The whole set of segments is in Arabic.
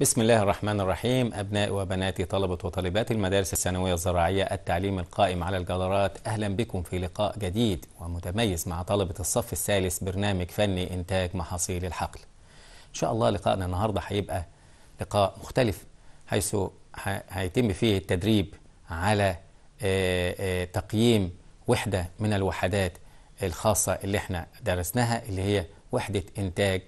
بسم الله الرحمن الرحيم أبناء وبناتي طلبة وطالبات المدارس الثانوية الزراعية التعليم القائم على الجدارات أهلا بكم في لقاء جديد ومتميز مع طلبة الصف الثالث برنامج فني إنتاج محاصيل الحقل إن شاء الله لقاءنا النهاردة هيبقى لقاء مختلف حيث هيتم فيه التدريب على آه، آه، تقييم وحدة من الوحدات الخاصة اللي احنا درسناها اللي هي وحدة إنتاج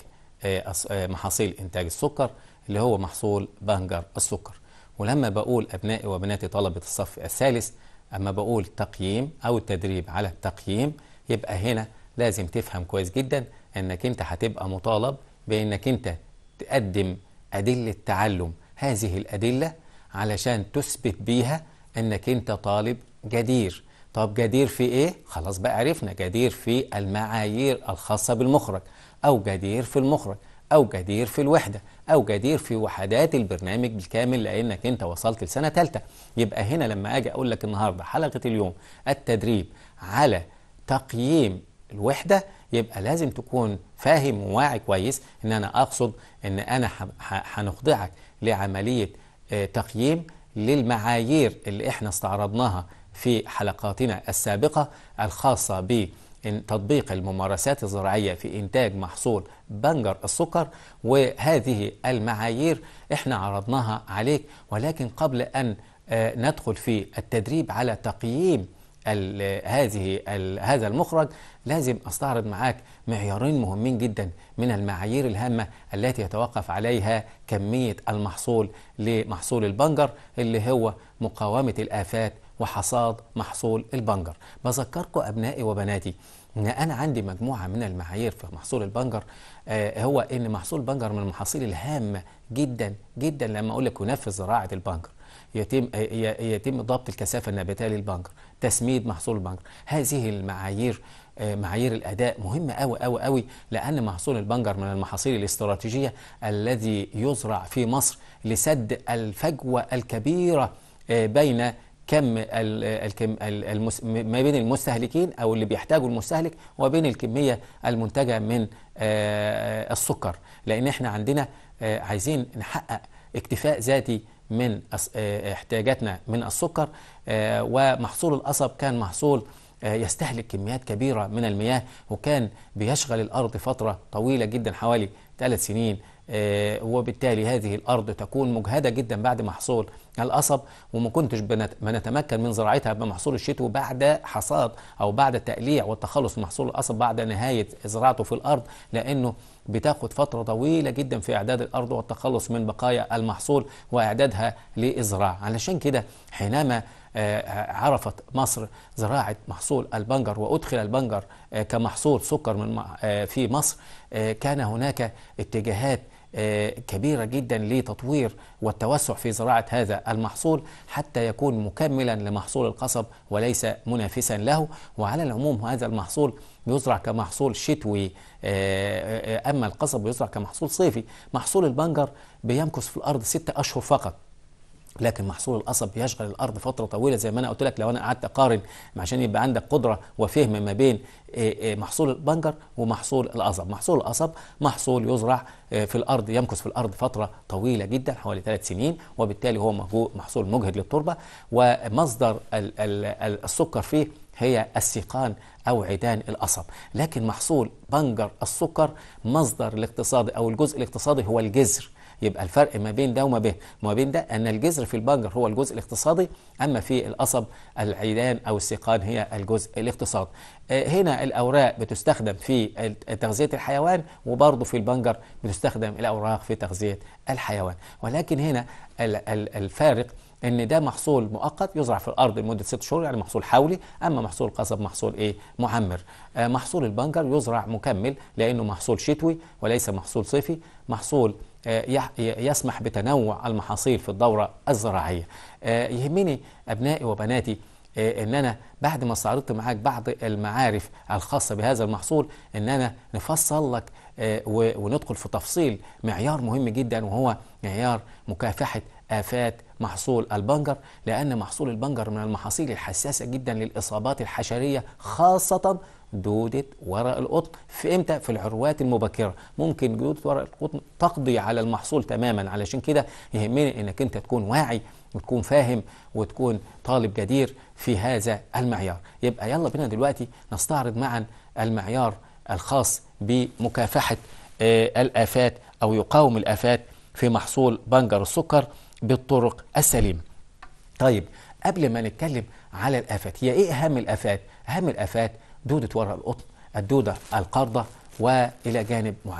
آه، محاصيل إنتاج السكر اللي هو محصول بنجر السكر ولما بقول أبنائي وبناتي طلبة الصف الثالث أما بقول تقييم أو التدريب على التقييم يبقى هنا لازم تفهم كويس جدا أنك أنت هتبقى مطالب بأنك أنت تقدم أدلة تعلم هذه الأدلة علشان تثبت بيها أنك أنت طالب جدير طب جدير في إيه؟ خلاص بقى عرفنا جدير في المعايير الخاصة بالمخرج أو جدير في المخرج أو جدير في الوحدة أو جدير في وحدات البرنامج بالكامل لأنك أنت وصلت لسنة ثالثة يبقى هنا لما أجي أقول لك النهاردة حلقة اليوم التدريب على تقييم الوحدة يبقى لازم تكون فاهم وواعي كويس ان انا اقصد ان انا هنخضعك لعملية آه، تقييم للمعايير اللي احنا استعرضناها في حلقاتنا السابقة الخاصة بالتقييم تطبيق الممارسات الزراعية في إنتاج محصول بنجر السكر وهذه المعايير احنا عرضناها عليك ولكن قبل أن آه، ندخل في التدريب على تقييم هذه هذا المخرج لازم استعرض معاك معيارين مهمين جدا من المعايير الهامه التي يتوقف عليها كميه المحصول لمحصول البنجر اللي هو مقاومه الافات وحصاد محصول البنجر بذكركم أبنائي وبناتي ان انا عندي مجموعه من المعايير في محصول البنجر آه هو ان محصول البنجر من المحاصيل الهامه جدا جدا لما اقول لك ينفذ زراعه البنجر يتم آه، يتم ضبط الكثافه النباتيه للبنجر تسميد محصول البنجر هذه المعايير آه، معايير الاداء مهمه قوي قوي قوي لان محصول البنجر من المحاصيل الاستراتيجيه الذي يزرع في مصر لسد الفجوه الكبيره آه، بين كم الكم المس ما بين المستهلكين او اللي بيحتاجه المستهلك وبين الكميه المنتجه من آه، السكر لان احنا عندنا آه، عايزين نحقق اكتفاء ذاتي من آه، احتياجاتنا من السكر ومحصول القصب كان محصول يستهلك كميات كبيره من المياه وكان بيشغل الارض فتره طويله جدا حوالي ثلاث سنين آه، وبالتالي هذه الأرض تكون مجهدة جدا بعد محصول القصب وما كنتش بنتمكن من زراعتها بمحصول الشتوي بعد حصاد أو بعد التقليع والتخلص من محصول القصب بعد نهاية زراعته في الأرض لأنه بتاخد فترة طويلة جدا في إعداد الأرض والتخلص من بقايا المحصول وإعدادها للزراعة علشان كده حينما آه، عرفت مصر زراعة محصول البنجر وأدخل البنجر آه، كمحصول سكر من في مصر كان هناك اتجاهات آه، كبيرة جدا لتطوير والتوسع في زراعة هذا المحصول حتى يكون مكملا لمحصول القصب وليس منافسا له وعلى العموم هذا المحصول يزرع كمحصول شتوي آه، آه، أما القصب يزرع كمحصول صيفي محصول البنجر بيمكث في الأرض ستة أشهر فقط لكن محصول القصب بيشغل الارض فتره طويله زي ما انا قلت لك لو انا قعدت اقارن عشان يبقى عندك قدره وفهم ما بين آه، آه، محصول البنجر ومحصول القصب محصول القصب محصول يزرع آه، في الارض يمكث في الارض فتره طويله جدا حوالي ثلاث سنين وبالتالي هو محصول مجهد للتربه ومصدر السكر فيه هي السيقان او عيدان القصب لكن محصول بنجر السكر مصدر الاقتصادي او الجزء الاقتصادي هو الجزر يبقى الفرق ما بين ده وما بين ما بين ده ان الجذر في البنجر هو الجزء الاقتصادي اما في القصب العيدان او السيقان هي الجزء الاقتصادي آه، هنا الاوراق بتستخدم في تغذيه الحيوان وبرضه في البنجر بتستخدم الاوراق في تغذيه الحيوان ولكن هنا الفارق ان ده محصول مؤقت يزرع في الارض لمده ست شهور يعني محصول حولي اما محصول قصب محصول ايه معمر آه، محصول البنجر يزرع مكمل لانه محصول شتوي وليس محصول صيفي محصول آه، يسمح بتنوع المحاصيل في الدورة الزراعية آه، يهمني أبنائي وبناتي آه، ان انا بعد ما استعرضت معاك بعض المعارف الخاصه بهذا المحصول ان انا نفصل لك آه، وندخل في تفصيل معيار مهم جدا وهو معيار مكافحة آفات محصول البنجر لأن محصول البنجر من المحاصيل الحساسة جدا للإصابات الحشرية خاصة دودة ورق القطن في امتى في العروات المبكرة ممكن دودة ورق القطن تقضي على المحصول تماما علشان كده يهمني انك انت تكون واعي وتكون فاهم وتكون طالب جدير في هذا المعيار يبقى يلا بينا دلوقتي نستعرض معا المعيار الخاص بمكافحة آه، الآفات أو يقاوم الآفات في محصول بنجر السكر بالطرق السليمة طيب قبل ما نتكلم على الآفات هي إيه أهم الآفات؟ أهم الآفات دودة ورق القطن الدودة القارضة والى جانب آه،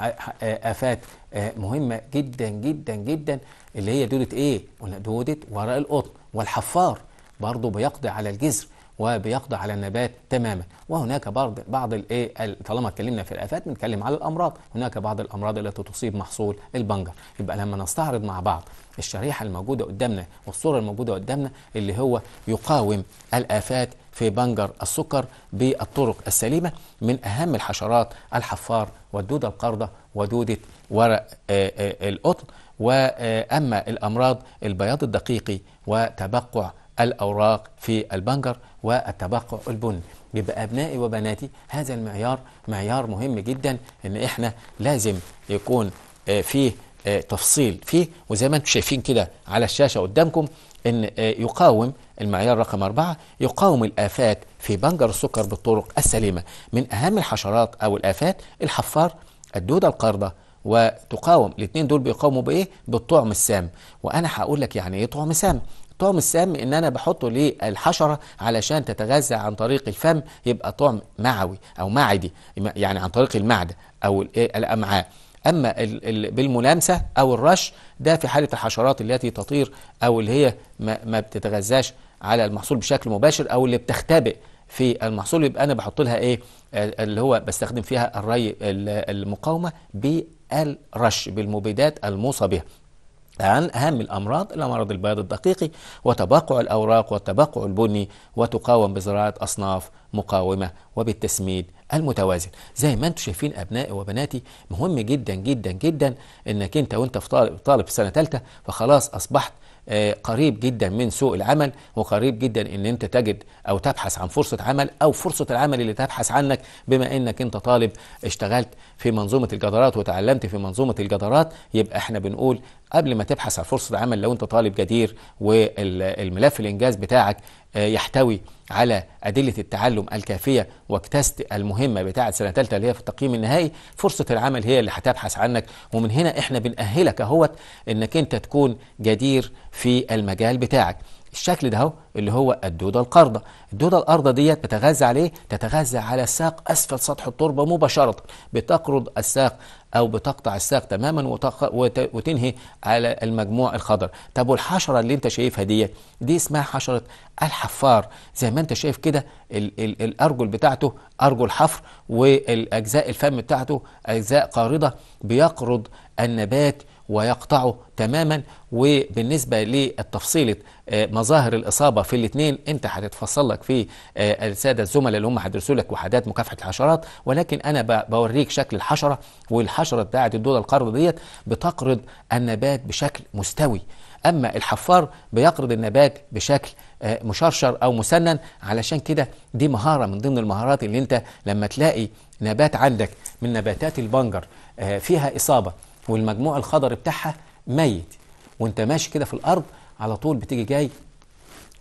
افات آه، مهمه جدا جدا جدا اللي هي دوده ايه؟ قلنا دوده ورق القطن والحفار برضه بيقضي على الجذر وبيقضي على النبات تماما وهناك بعض بعض الايه طالما اتكلمنا في الافات بنتكلم على الامراض هناك بعض الامراض التي تصيب محصول البنجر يبقى لما نستعرض مع بعض الشريحه الموجوده قدامنا والصوره الموجوده قدامنا اللي هو يقاوم الافات في بنجر السكر بالطرق السليمه من اهم الحشرات الحفار والدوده القرضه ودوده ورق آه، آه، القطن واما الامراض البياض الدقيقي وتبقع الأوراق في البنجر والتبقع البن يبقى أبنائي وبناتي هذا المعيار معيار مهم جدا إن إحنا لازم يكون آه، فيه آه، تفصيل فيه وزي ما انتم شايفين كده على الشاشة قدامكم ان آه، يقاوم المعيار رقم أربعة يقاوم الآفات في بنجر السكر بالطرق السليمة من أهم الحشرات أو الآفات الحفار الدودة القاردة وتقاوم الاثنين دول بيقاوموا بايه بالطعم السام وانا هقول لك يعني ايه طعم سام طعم السام ان انا بحطه للحشره علشان تتغذى عن طريق الفم يبقى طعم معوي او معدي يعني عن طريق المعده او إيه، الامعاء اما بالملامسه او الرش ده في حاله الحشرات التي تطير او اللي هي ما بتتغذاش على المحصول بشكل مباشر او اللي بتختبئ في المحصول يبقى انا بحط لها ايه اللي هو بستخدم فيها الري المقاومه بالرش بالمبيدات الموصى بها عن أهم الأمراض إلى مرض البياض الدقيقي وتبقع الأوراق والتبقع البني وتقاوم بزراعة أصناف مقاومة وبالتسميد المتوازن زي ما انتم شايفين أبنائي وبناتي مهم جدا جدا جدا إنك أنت وأنت في طالب, طالب في سنة ثالثة فخلاص أصبحت آه، قريب جدا من سوق العمل وقريب جدا ان انت تجد او تبحث عن فرصه عمل او فرصه العمل اللي تبحث عنك بما انك انت طالب اشتغلت في منظومه الجدارات وتعلمت في منظومه الجدارات يبقى احنا بنقول قبل ما تبحث عن فرصه عمل لو انت طالب جدير والملف الانجاز بتاعك يحتوي على أدلة التعلم الكافية واجتزت المهمة بتاعة سنة تالتة اللي هي في التقييم النهائي فرصة العمل هي اللي هتبحث عنك ومن هنا احنا بنأهلك اهوت انك انت تكون جدير في المجال بتاعك الشكل ده اللي هو الدودة القرضة الدودة القرضة ديت بتغذى عليه تتغذى على الساق أسفل سطح التربة مباشرة بتقرض الساق أو بتقطع الساق تماما وتنهي على المجموع الخضر طب والحشرة اللي أنت شايفها دي دي اسمها حشرة الحفار زي ما أنت شايف كده الأرجل بتاعته أرجل حفر والأجزاء الفم بتاعته أجزاء قارضه بيقرض النبات ويقطعه تماما وبالنسبة للتفصيلة آه، مظاهر الإصابة في الاثنين أنت هتتفصل لك في آه، السادة الزملاء اللي هم هيدرسوا لك وحدات مكافحة الحشرات ولكن أنا بوريك شكل الحشرة والحشرة بتاعت الدودة القرض ديت بتقرض النبات بشكل مستوي أما الحفار بيقرض النبات بشكل آه، مشرشر أو مسنن علشان كده دي مهارة من ضمن المهارات اللي أنت لما تلاقي نبات عندك من نباتات البنجر فيها إصابة والمجموع الخضر بتاعها ميت وانت ماشي كده في الارض على طول بتيجي جاي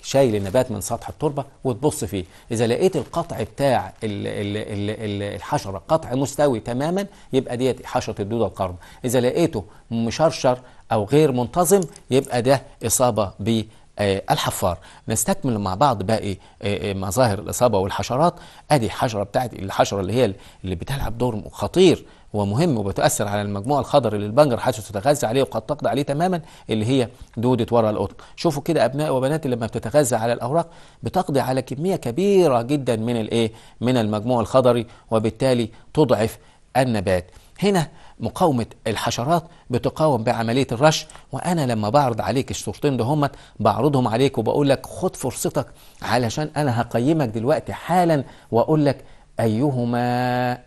شايل النبات من سطح التربه وتبص فيه اذا لقيت القطع بتاع الـ الـ الـ الحشره قطع مستوي تماما يبقى ديت حشره الدوده القرن اذا لقيته مشرشر او غير منتظم يبقى ده اصابه بالحفار نستكمل مع بعض باقي آه، آه، مظاهر الاصابه والحشرات ادي الحشره بتاعت الحشره اللي هي اللي بتلعب دور خطير هو مهم وبتأثر على المجموعة الخضر اللي البنجر تتغذى عليه وقد تقضي عليه تماما اللي هي دودة ورق القطن شوفوا كده أبناء وبنات لما بتتغذى على الأوراق بتقضي على كمية كبيرة جدا من الإيه من المجموع الخضري وبالتالي تضعف النبات هنا مقاومة الحشرات بتقاوم بعملية الرش وأنا لما بعرض عليك الصورتين دهم بعرضهم عليك وبقول لك خد فرصتك علشان أنا هقيمك دلوقتي حالا وأقول لك أيهما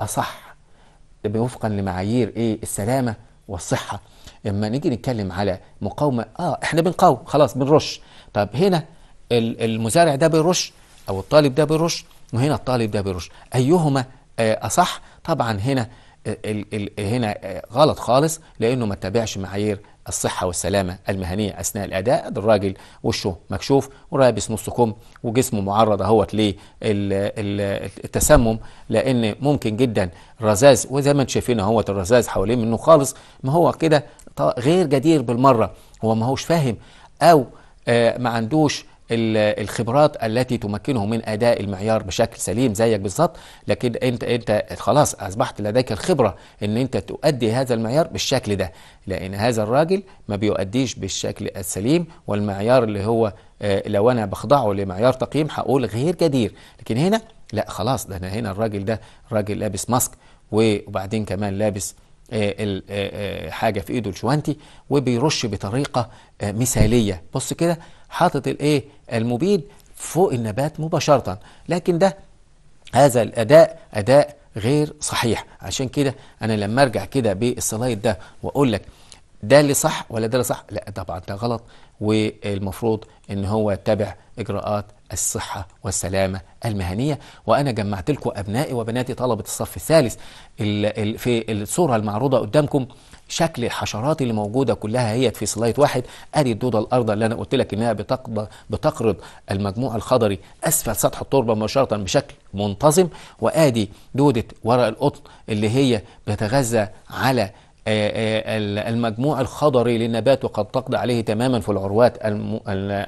أصح وفقا لمعايير ايه السلامه والصحه اما نيجي نتكلم على مقاومه اه احنا بنقاوم خلاص بنرش طب هنا المزارع ده بيرش او الطالب ده بيرش وهنا الطالب ده بيرش ايهما آه، اصح طبعا هنا هنا آه، غلط خالص لانه ما تبعش معايير الصحة والسلامة المهنية أثناء الأداء ده الراجل وشه مكشوف ورابس نص كم وجسمه معرض اهوت للتسمم لأن ممكن جدا الرزاز وزي ما انتم شايفين اهوت الرزاز حوالين منه خالص ما هو كده غير جدير بالمرة هو ما هوش فاهم أو آه ما عندوش الخبرات التي تمكنه من اداء المعيار بشكل سليم زيك بالظبط لكن انت انت خلاص اصبحت لديك الخبره ان انت تؤدي هذا المعيار بالشكل ده لان هذا الراجل ما بيؤديش بالشكل السليم والمعيار اللي هو آه، لو انا بخضعه لمعيار تقييم هقول غير جدير لكن هنا لا خلاص ده انا هنا الراجل ده راجل لابس ماسك وبعدين كمان لابس آه، آه، حاجه في ايده الشوانتي وبيرش بطريقه مثاليه بص كده حاطط الايه المبيد فوق النبات مباشرة لكن ده هذا الأداء أداء غير صحيح عشان كده أنا لما أرجع كده بالسلايد ده وأقول لك ده اللي صح ولا ده اللي صح لا طبعا ده غلط والمفروض ان هو يتبع اجراءات الصحه والسلامه المهنيه وانا جمعت لكم ابنائي وبناتي طلبه الصف الثالث في الصوره المعروضه قدامكم شكل الحشرات اللي موجوده كلها هي في سلايد واحد ادي الدوده الارضى اللي انا قلت لك انها بتقرض المجموع الخضري اسفل سطح التربه مباشره بشكل منتظم وادي دوده ورق القطن اللي هي بتتغذى على آه، آه، المجموع الخضري للنبات وقد تقضي عليه تماما في العروات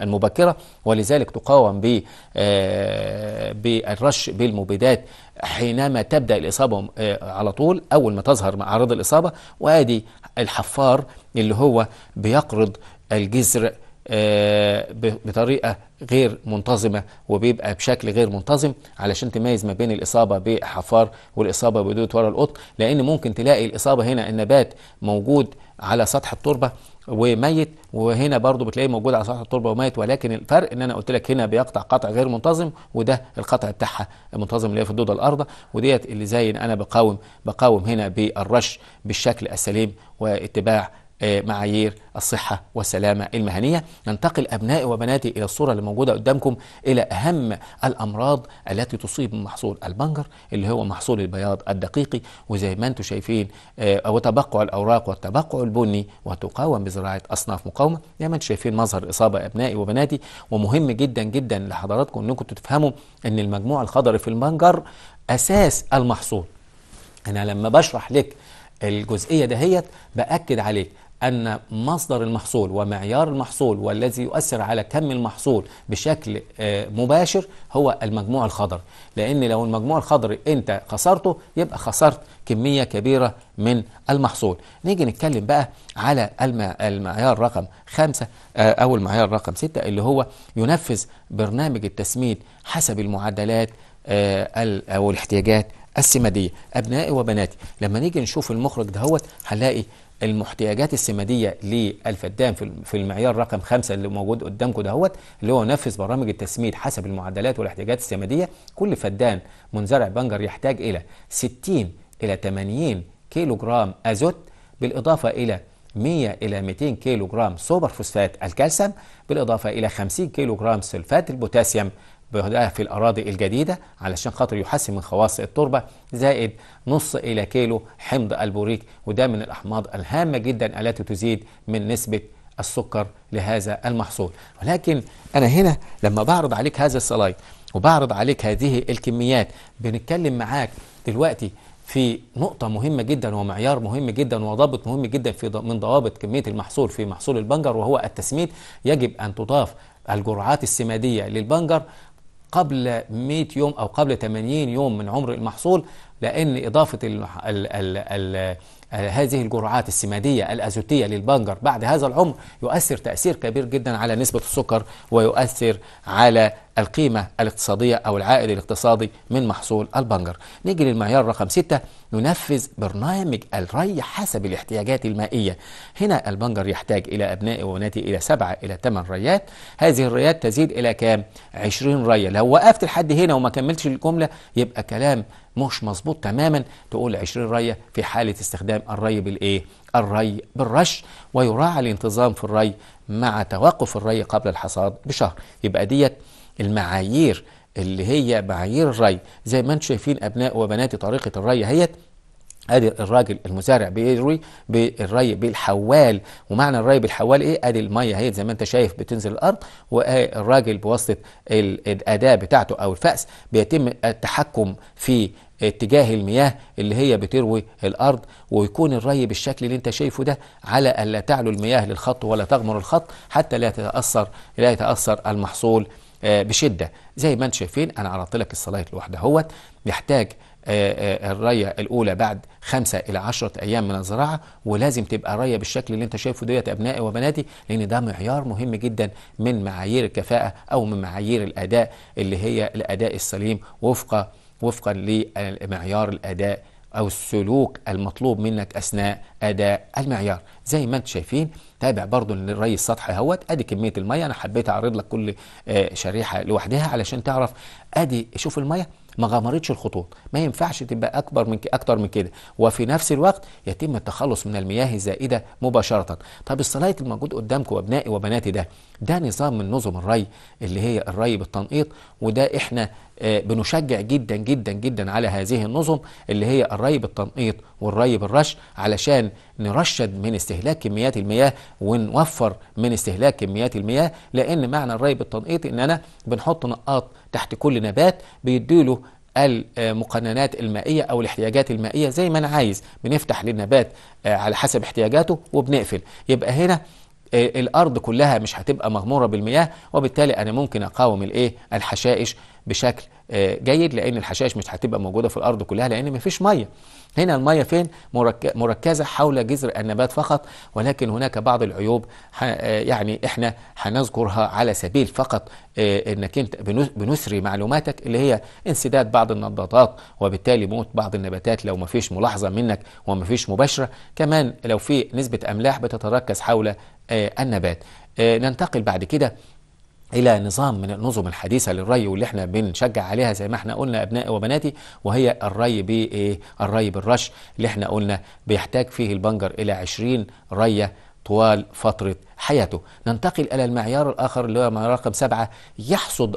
المبكرة ولذلك تقاوم آه، بالرش بالمبيدات حينما تبدأ الإصابة على طول أول ما تظهر معارض الإصابة وأدي الحفار اللي هو بيقرض الجذر آه، بطريقه غير منتظمه وبيبقى بشكل غير منتظم علشان تميز ما بين الاصابه بحفار والاصابه بدود ورا القط لان ممكن تلاقي الاصابه هنا النبات موجود على سطح التربه وميت وهنا برضو بتلاقيه موجود على سطح التربه وميت ولكن الفرق ان انا قلت لك هنا بيقطع قطع غير منتظم وده القطع بتاعها منتظم اللي هي في الدوده الارضه وديت اللي زي انا بقاوم بقاوم هنا بالرش بالشكل السليم واتباع آه، معايير الصحة والسلامة المهنية ننتقل أبنائي وبناتي إلى الصورة اللي موجودة قدامكم إلى أهم الأمراض التي تصيب محصول البنجر اللي هو محصول البياض الدقيقي وزي ما أنتم شايفين أو آه، تبقع الأوراق والتبقع البني وتقاوم بزراعة أصناف مقاومة زي ما أنتم شايفين مظهر إصابة أبنائي وبناتي ومهم جدا جدا لحضراتكم أنكم تفهموا أن المجموع الخضري في البنجر أساس المحصول أنا لما بشرح لك الجزئية دهيت بأكد عليك أن مصدر المحصول ومعيار المحصول والذي يؤثر على كم المحصول بشكل آه، مباشر هو المجموع الخضر لأن لو المجموع الخضر أنت خسرته يبقى خسرت كمية كبيرة من المحصول نيجي نتكلم بقى على المعيار رقم خمسة آه، أو المعيار رقم ستة اللي هو ينفذ برنامج التسميد حسب المعدلات آه، أو الاحتياجات السمادية أبنائي وبناتي لما نيجي نشوف المخرج دهوت هنلاقي المحتاجات السماديه للفدان في المعيار رقم خمسة اللي موجود قدامكم دهوت اللي هو نفذ برامج التسميد حسب المعدلات والاحتياجات السماديه كل فدان منزرع بنجر يحتاج الى 60 الى 80 كيلو جرام ازوت بالاضافه الى 100 إلى 200 كيلو جرام سوبر فوسفات الكالسيوم بالإضافة إلى 50 كيلو جرام سلفات البوتاسيوم بياخدها في الأراضي الجديدة علشان خاطر يحسن من خواص التربة زائد نص إلى كيلو حمض البوريك وده من الأحماض الهامة جدا التي تزيد من نسبة السكر لهذا المحصول ولكن أنا هنا لما بعرض عليك هذا السلايد وبعرض عليك هذه الكميات بنتكلم معاك دلوقتي في نقطة مهمة جدا ومعيار مهم جدا وضابط مهم جدا في من ضوابط كمية المحصول في محصول البنجر وهو التسميد يجب أن تضاف الجرعات السمادية للبنجر قبل 100 يوم أو قبل 80 يوم من عمر المحصول لأن إضافة الـ الـ الـ الـ هذه الجرعات السمادية الأزوتية للبنجر بعد هذا العمر يؤثر تأثير كبير جدا على نسبة السكر ويؤثر على القيمة الاقتصادية أو العائد الاقتصادي من محصول البنجر نيجي للمعيار رقم 6 ننفذ برنامج الري حسب الاحتياجات المائية هنا البنجر يحتاج إلى أبنائي وناتي إلى 7 إلى 8 ريات هذه الريات تزيد إلى كام 20 رية لو وقفت لحد هنا وما كملتش الجملة يبقى كلام مش مظبوط تماما تقول 20 رية في حالة استخدام الري بالإيه الري بالرش ويراعى الانتظام في الري مع توقف الري قبل الحصاد بشهر يبقى ديت المعايير اللي هي معايير الري زي ما انتم شايفين ابناء وبناتي طريقه الري اهيت ادي الراجل المزارع بيروي بالري بالحوال ومعنى الري بالحوال ايه ادي الميه اهي زي ما انت شايف بتنزل الارض والراجل بواسطه الاداه بتاعته او الفأس بيتم التحكم في اتجاه المياه اللي هي بتروي الارض ويكون الري بالشكل اللي انت شايفه ده على الا تعلو المياه للخط ولا تغمر الخط حتى لا يتاثر لا يتاثر المحصول آه، بشده زي ما انتم شايفين انا عرضت لك السلايد لوحده اهوت بيحتاج آه، آه، الرية الأولى بعد خمسة إلى عشرة أيام من الزراعة ولازم تبقى رية بالشكل اللي أنت شايفه ديت أبنائي وبناتي لأن ده معيار مهم جدا من معايير الكفاءة أو من معايير الأداء اللي هي الأداء السليم وفقا وفقا لمعيار الأداء أو السلوك المطلوب منك أثناء أداء المعيار زي ما انتم شايفين تابع برضو للري السطح اهوت ادي كميه الميه انا حبيت اعرض لك كل آه، شريحه لوحدها علشان تعرف ادي شوف الميه ما غمرتش الخطوط ما ينفعش تبقى اكبر من اكتر من كده وفي نفس الوقت يتم التخلص من المياه الزائده مباشره طب السلايد الموجود قدامكم ابنائي وبناتي ده ده نظام من نظم الري اللي هي الري بالتنقيط وده احنا آه، بنشجع جدا جدا جدا على هذه النظم اللي هي الري بالتنقيط والري بالرش علشان نرشد من استهلاك كميات المياه ونوفر من استهلاك كميات المياه لان معنى الري بالتنقيط ان انا بنحط نقاط تحت كل نبات بيديله المقننات المائية أو الاحتياجات المائية زي ما أنا عايز بنفتح للنبات آه، على حسب احتياجاته وبنقفل يبقى هنا إيه، الارض كلها مش هتبقى مغموره بالمياه وبالتالي انا ممكن اقاوم الايه الحشائش بشكل آه، جيد لان الحشائش مش هتبقى موجوده في الارض كلها لان مفيش ميه هنا الميه فين مركزه حول جذر النبات فقط ولكن هناك بعض العيوب آه، يعني احنا هنذكرها على سبيل فقط آه، انك انت بنسري معلوماتك اللي هي انسداد بعض النبضات وبالتالي موت بعض النباتات لو ما فيش ملاحظه منك وما فيش مباشره كمان لو في نسبه املاح بتتركز حول النبات ننتقل بعد كده الى نظام من النظم الحديثه للري واللي احنا بنشجع عليها زي ما احنا قلنا ابنائي وبناتي وهي الري بايه الري بالرش اللي احنا قلنا بيحتاج فيه البنجر الى 20 ريه طوال فتره حياته ننتقل الى المعيار الاخر اللي هو معيار رقم سبعة يحصد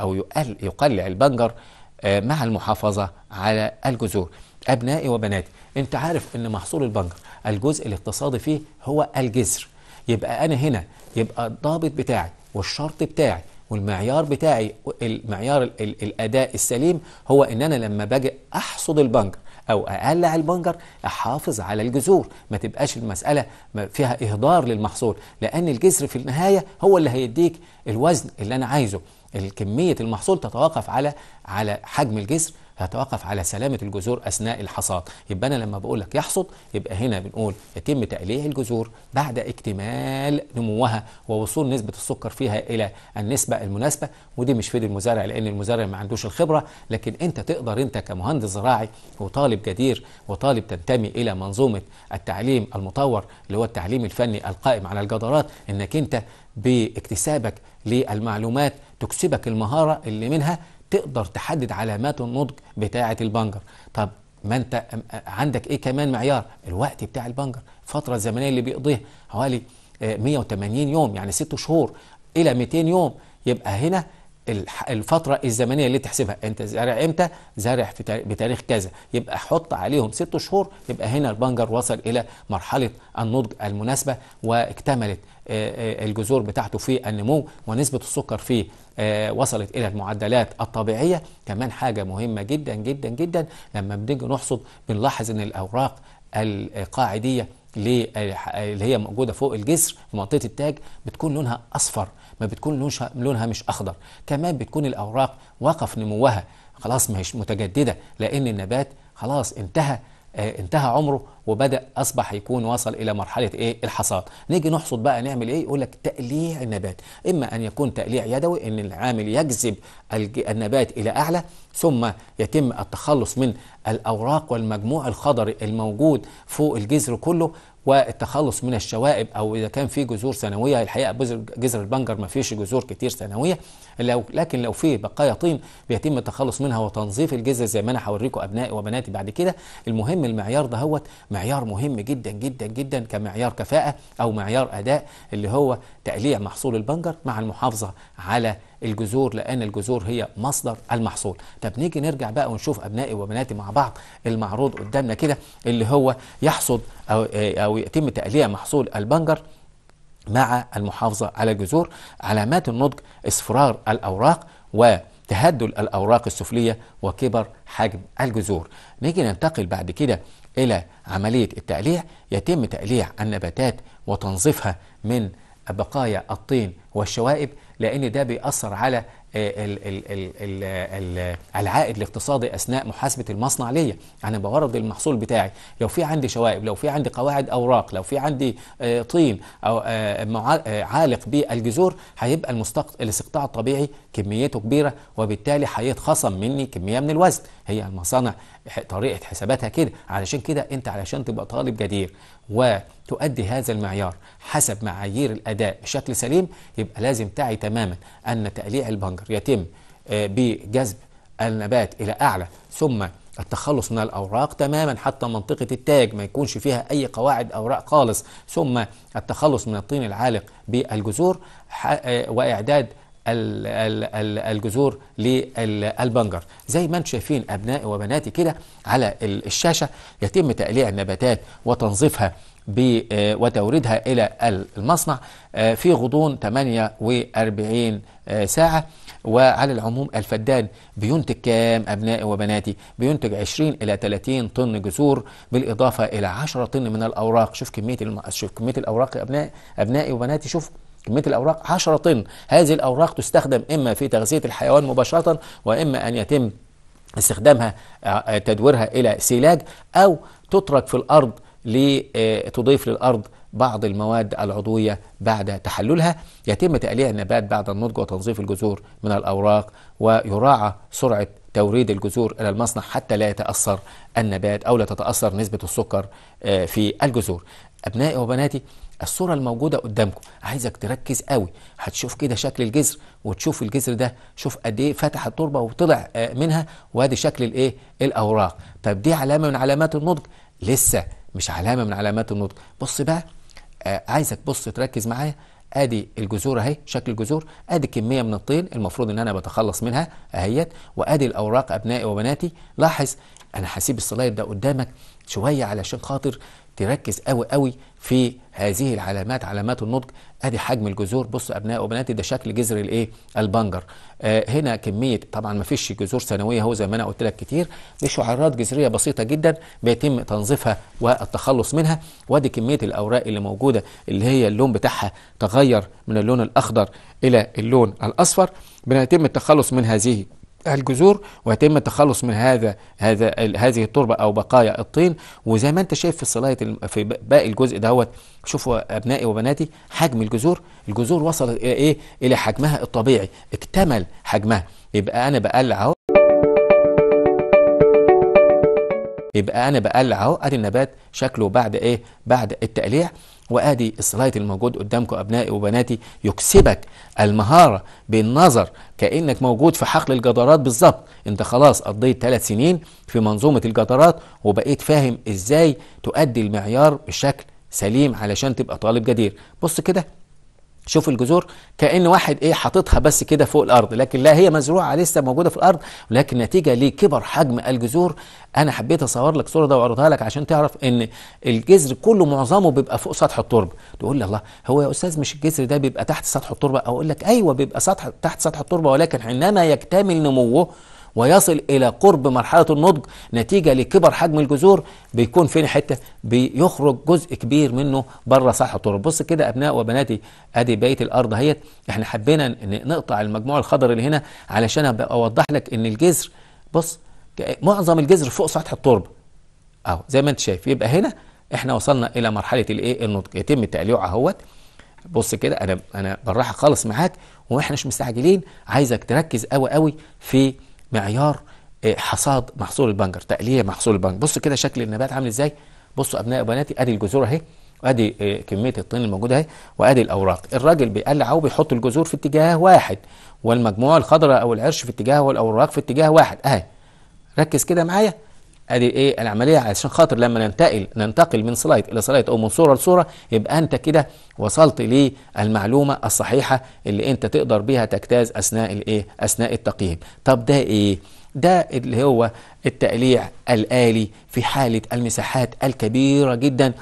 او يقل يقلع البنجر آه، مع المحافظه على الجذور ابنائي وبناتي انت عارف ان محصول البنجر الجزء الاقتصادي فيه هو الجذر يبقى انا هنا يبقى الضابط بتاعي والشرط بتاعي والمعيار بتاعي المعيار الاداء السليم هو ان انا لما باجي احصد البنجر او اقلع البنجر احافظ على الجذور ما تبقاش المساله فيها اهدار للمحصول لان الجذر في النهايه هو اللي هيديك الوزن اللي انا عايزه الكميه المحصول تتوقف على على حجم الجسر هتوقف على سلامه الجذور اثناء الحصاد يبقى انا لما بقول لك يحصد يبقى هنا بنقول يتم تقليع الجذور بعد اكتمال نموها ووصول نسبه السكر فيها الى النسبه المناسبه ودي مش في المزارع لان المزارع ما عندوش الخبره لكن انت تقدر انت كمهندس زراعي وطالب جدير وطالب تنتمي الى منظومه التعليم المطور اللي هو التعليم الفني القائم على الجدارات انك انت باكتسابك للمعلومات تكسبك المهاره اللي منها تقدر تحدد علامات النضج بتاعه البنجر طب ما انت عندك ايه كمان معيار الوقت بتاع البنجر الفتره الزمنيه اللي بيقضيها حوالي 180 آه، يوم يعني 6 شهور الى 200 يوم يبقى هنا الفترة الزمنية اللي تحسبها انت زارع امتى زارع بتاريخ كذا يبقى حط عليهم ست شهور يبقى هنا البنجر وصل الى مرحلة النضج المناسبة واكتملت آه، آه، الجذور بتاعته في النمو ونسبة السكر فيه آه، وصلت إلى المعدلات الطبيعية كمان حاجة مهمة جدا جدا جدا لما بنيجي نحصد بنلاحظ إن الأوراق القاعدية اللي هي موجوده فوق الجسر في منطقه التاج بتكون لونها اصفر ما بتكون لونها مش اخضر كمان بتكون الاوراق وقف نموها خلاص ما هيش متجدده لان النبات خلاص انتهى آه، انتهى عمره وبدا اصبح يكون وصل الى مرحله ايه الحصاد نيجي نحصد بقى نعمل ايه يقول لك تقليع النبات اما ان يكون تقليع يدوي ان العامل يجذب النبات الى اعلى ثم يتم التخلص من الاوراق والمجموع الخضري الموجود فوق الجذر كله والتخلص من الشوائب او اذا كان في جذور سنويه الحقيقه جذر البنجر ما فيش جذور كتير سنويه لو لكن لو في بقايا طين بيتم التخلص منها وتنظيف الجذر زي ما انا هوريكم ابنائي وبناتي بعد كده المهم المعيار دهوت معيار مهم جدا جدا جدا كمعيار كفاءه او معيار اداء اللي هو تقليع محصول البنجر مع المحافظه على الجذور لأن الجذور هي مصدر المحصول طب نيجي نرجع بقى ونشوف أبنائي وبناتي مع بعض المعروض قدامنا كده اللي هو يحصد أو, أو يتم تقليع محصول البنجر مع المحافظة على الجذور علامات النضج اصفرار الأوراق و تهدل الأوراق السفلية وكبر حجم الجذور نيجي ننتقل بعد كده إلى عملية التقليع يتم تقليع النباتات وتنظيفها من بقايا الطين والشوائب لأن ده بيأثر على آه، العائد الاقتصادي أثناء محاسبة المصنع ليا أنا بورد المحصول بتاعي لو في عندي شوائب لو في عندي قواعد أوراق لو في عندي آه، طين أو آه، عالق بالجذور هيبقى الاستقطاع الطبيعي كميته كبيرة وبالتالي هيتخصم مني كمية من الوزن هي المصانع طريقة حساباتها كده علشان كده أنت علشان تبقى طالب جدير وتؤدي هذا المعيار حسب معايير الأداء بشكل سليم يبقى لازم تعي تماما أن تقليع البنجر يتم آه، بجذب النبات إلى أعلى ثم التخلص من الأوراق تماما حتى منطقة التاج ما يكونش فيها أي قواعد أوراق خالص ثم التخلص من الطين العالق بالجذور آه، وإعداد الجذور للبنجر زي ما انتم شايفين ابنائي وبناتي كده على الشاشه يتم تقليع النباتات وتنظيفها آه، وتوريدها الى المصنع آه، في غضون 48 آه، ساعه وعلى العموم الفدان بينتج كام أبنائي وبناتي بينتج 20 إلى 30 طن جذور بالإضافة إلى 10 طن من الأوراق شوف كمية الم... شوف كمية الأوراق يا أبنائي أبنائي وبناتي شوف كمية الأوراق 10 طن هذه الأوراق تستخدم إما في تغذية الحيوان مباشرة وإما أن يتم استخدامها آه، آه، تدويرها إلى سيلاج أو تترك في الأرض لتضيف آه، للأرض بعض المواد العضوية بعد تحللها يتم تقليع النبات بعد النضج وتنظيف الجذور من الأوراق ويراعى سرعة توريد الجذور إلى المصنع حتى لا يتأثر النبات أو لا تتأثر نسبة السكر في الجذور أبنائي وبناتي الصوره الموجوده قدامكم عايزك تركز قوي هتشوف كده شكل الجذر وتشوف الجذر ده شوف قد ايه فتح التربه وطلع آه، منها وادي شكل الايه الاوراق طب دي علامه من علامات النضج لسه مش علامه من علامات النضج بص بقى آه، عايزك بص تركز معايا ادي الجذور اهي شكل الجذور ادي كميه من الطين المفروض ان انا بتخلص منها اهيت وادي الاوراق ابنائي وبناتي لاحظ انا هسيب السلايد ده قدامك شويه علشان خاطر تركز قوي قوي في هذه العلامات علامات النضج ادي حجم الجذور بص ابنائي وبناتي ده شكل جذر الايه البنجر آه هنا كميه طبعا ما فيش جذور ثانويه هو زي ما انا قلت لك كتير دي شعرات جذريه بسيطه جدا بيتم تنظيفها والتخلص منها وادي كميه الاوراق اللي موجوده اللي هي اللون بتاعها تغير من اللون الاخضر الى اللون الاصفر بيتم التخلص من هذه الجذور ويتم التخلص من هذا هذا هذه التربه او بقايا الطين وزي ما انت شايف في الصلايه في باقي الجزء دوت شوفوا ابنائي وبناتي حجم الجذور الجذور وصلت الى ايه الى حجمها الطبيعي اكتمل حجمها يبقى انا بقلع اهو يبقى انا بقلع اهو ادي النبات شكله بعد ايه بعد التقليع وادي السلايد الموجود قدامكم ابنائي وبناتي يكسبك المهاره بالنظر كانك موجود في حقل الجدارات بالظبط انت خلاص قضيت ثلاث سنين في منظومه الجدارات وبقيت فاهم ازاي تؤدي المعيار بشكل سليم علشان تبقى طالب جدير بص كده شوف الجذور كأن واحد إيه حاططها بس كده فوق الأرض لكن لا هي مزروعة لسه موجودة في الأرض ولكن نتيجة لكبر حجم الجذور أنا حبيت أصور لك الصورة ده وأعرضها لك عشان تعرف إن الجذر كله معظمه بيبقى فوق سطح التربة تقول لي الله هو يا أستاذ مش الجذر ده بيبقى تحت سطح التربة أقول لك أيوه بيبقى سطح تحت سطح التربة ولكن حينما يكتمل نموه ويصل إلى قرب مرحلة النضج نتيجة لكبر حجم الجذور بيكون فين حتة بيخرج جزء كبير منه بره سطح التراب بص كده أبناء وبناتي أدي بقية الأرض اهيت احنا حبينا نقطع المجموع الخضر اللي هنا علشان أبقى أوضح لك إن الجذر بص معظم الجذر فوق سطح التربة أهو زي ما أنت شايف يبقى هنا احنا وصلنا إلى مرحلة الإيه النضج يتم التقليع أهوت بص كده انا انا بالراحه خالص معاك واحنا مش مستعجلين عايزك تركز قوي قوي في معيار آه، حصاد محصول البنجر تقليه محصول البنجر بص كده شكل النبات عامل ازاي بصوا ابنائي وبناتي ادي الجذور اهي وادي آه، كميه الطين الموجوده اهي وادي الاوراق الراجل بيقلع وبيحط الجذور في اتجاه واحد والمجموعه الخضراء او العرش في اتجاه والاوراق في اتجاه واحد اهي ركز كده معايا ادي ايه العمليه علشان خاطر لما ننتقل ننتقل من سلايد الى سلايد او من صوره لصوره يبقى انت كده وصلت للمعلومه الصحيحه اللي انت تقدر بيها تجتاز اثناء الايه اثناء التقييم طب ده ايه ده اللي هو التقليع الآلي في حالة المساحات الكبيرة جدا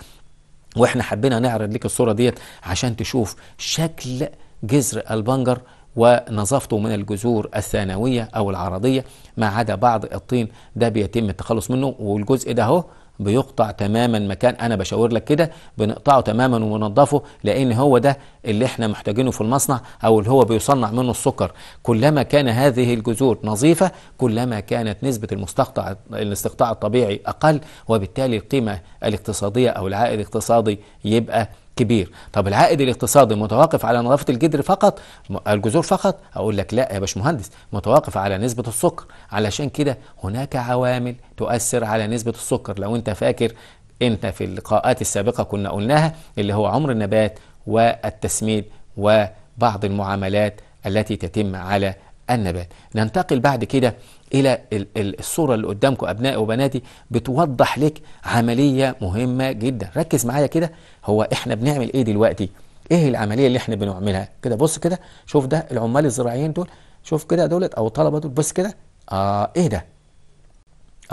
واحنا حبينا نعرض لك الصورة ديت عشان تشوف شكل جذر البنجر ونظفته من الجذور الثانوية أو العرضية ما عدا بعض الطين ده بيتم التخلص منه والجزء ده أهو بيقطع تماما مكان انا بشاور لك كده بنقطعه تماما وننظفه لان هو ده اللي احنا محتاجينه في المصنع او اللي هو بيصنع منه السكر كلما كان هذه الجذور نظيفه كلما كانت نسبه المستقطع الاستقطاع الطبيعي اقل وبالتالي القيمه الاقتصاديه او العائد الاقتصادي يبقى كبير طب العائد الاقتصادي متوقف على نظافه الجدر فقط الجذور فقط اقول لك لا يا باشمهندس متوقف على نسبه السكر علشان كده هناك عوامل تؤثر على نسبه السكر لو انت فاكر انت في اللقاءات السابقه كنا قلناها اللي هو عمر النبات والتسميد وبعض المعاملات التي تتم على النبات ننتقل بعد كده إلى الصورة اللي قدامكم أبنائي وبناتي بتوضح لك عملية مهمة جدا ركز معايا كده هو إحنا بنعمل إيه دلوقتي إيه العملية اللي إحنا بنعملها كده بص كده شوف ده العمال الزراعيين دول شوف كده دولت أو الطلبة دول بص كده آه إيه ده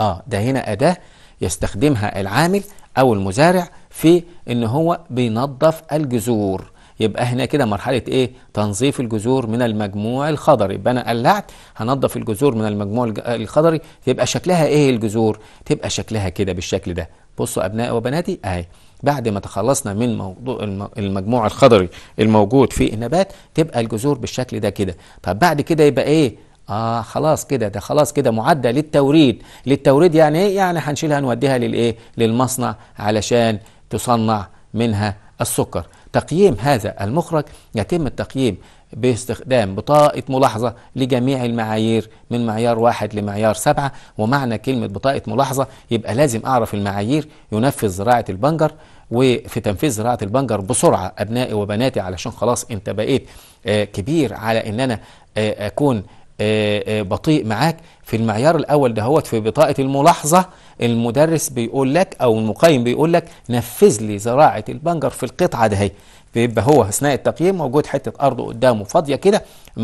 آه ده هنا أداة يستخدمها العامل أو المزارع في إن هو بينظف الجذور يبقى هنا كده مرحلة ايه تنظيف الجذور من المجموع الخضري يبقى انا قلعت هنضف الجذور من المجموع الخضري يبقى شكلها ايه الجذور تبقى شكلها كده بالشكل ده بصوا ابنائي وبناتي اهي بعد ما تخلصنا من موضوع المجموع الخضري الموجود في النبات تبقى الجذور بالشكل ده كده طب بعد كده يبقى ايه اه خلاص كده ده خلاص كده معدة للتوريد للتوريد يعني ايه يعني هنشيلها نوديها للايه للمصنع علشان تصنع منها السكر تقييم هذا المخرج يتم التقييم باستخدام بطاقة ملاحظة لجميع المعايير من معيار واحد لمعيار سبعة ومعنى كلمة بطاقة ملاحظة يبقى لازم أعرف المعايير ينفذ زراعة البنجر وفي تنفيذ زراعة البنجر بسرعة أبنائي وبناتي علشان خلاص أنت بقيت آه، كبير على أن أنا آه، أكون آه، بطيء معاك في المعيار الأول دهوت في بطاقة الملاحظة المدرس بيقول لك او المقيم بيقول لك نفذ لي زراعه البنجر في القطعه هي. بيبقى هو اثناء التقييم موجود حته ارض قدامه فاضيه كده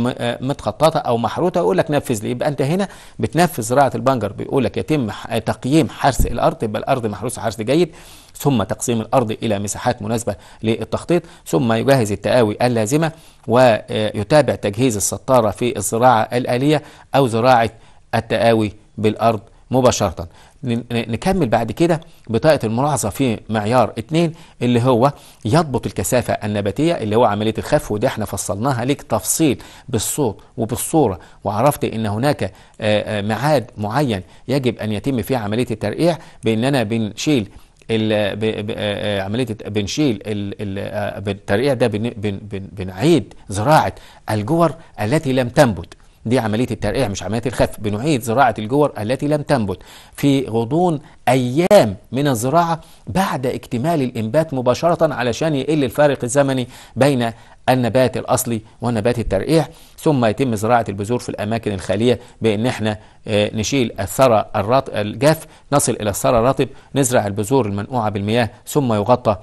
آه، متخططه او محروته يقول لك نفذ لي يبقى انت هنا بتنفذ زراعه البنجر بيقول لك يتم آه، تقييم حرث الارض يبقى الارض محروسه حرث جيد ثم تقسيم الارض الى مساحات مناسبه للتخطيط ثم يجهز التقاوي اللازمه ويتابع تجهيز السطاره في الزراعه الاليه او زراعه التقاوي بالارض مباشره نكمل بعد كده بطاقة الملاحظة في معيار 2 اللي هو يضبط الكثافة النباتية اللي هو عملية الخف ودي احنا فصلناها لك تفصيل بالصوت وبالصورة وعرفت ان هناك ميعاد معين يجب ان يتم فيه عملية الترقيع باننا بنشيل عمليه بنشيل الترقيع ده بنعيد زراعه الجور التي لم تنبت دي عملية الترقيع مش عملية الخف بنعيد زراعة الجور التي لم تنبت في غضون أيام من الزراعة بعد اكتمال الإنبات مباشرة علشان يقل الفارق الزمني بين النبات الأصلي ونبات الترقيع ثم يتم زراعة البذور في الأماكن الخالية بأن احنا آه، نشيل الثرى الجاف نصل إلى الثرى الرطب نزرع البذور المنقوعة بالمياه ثم يغطى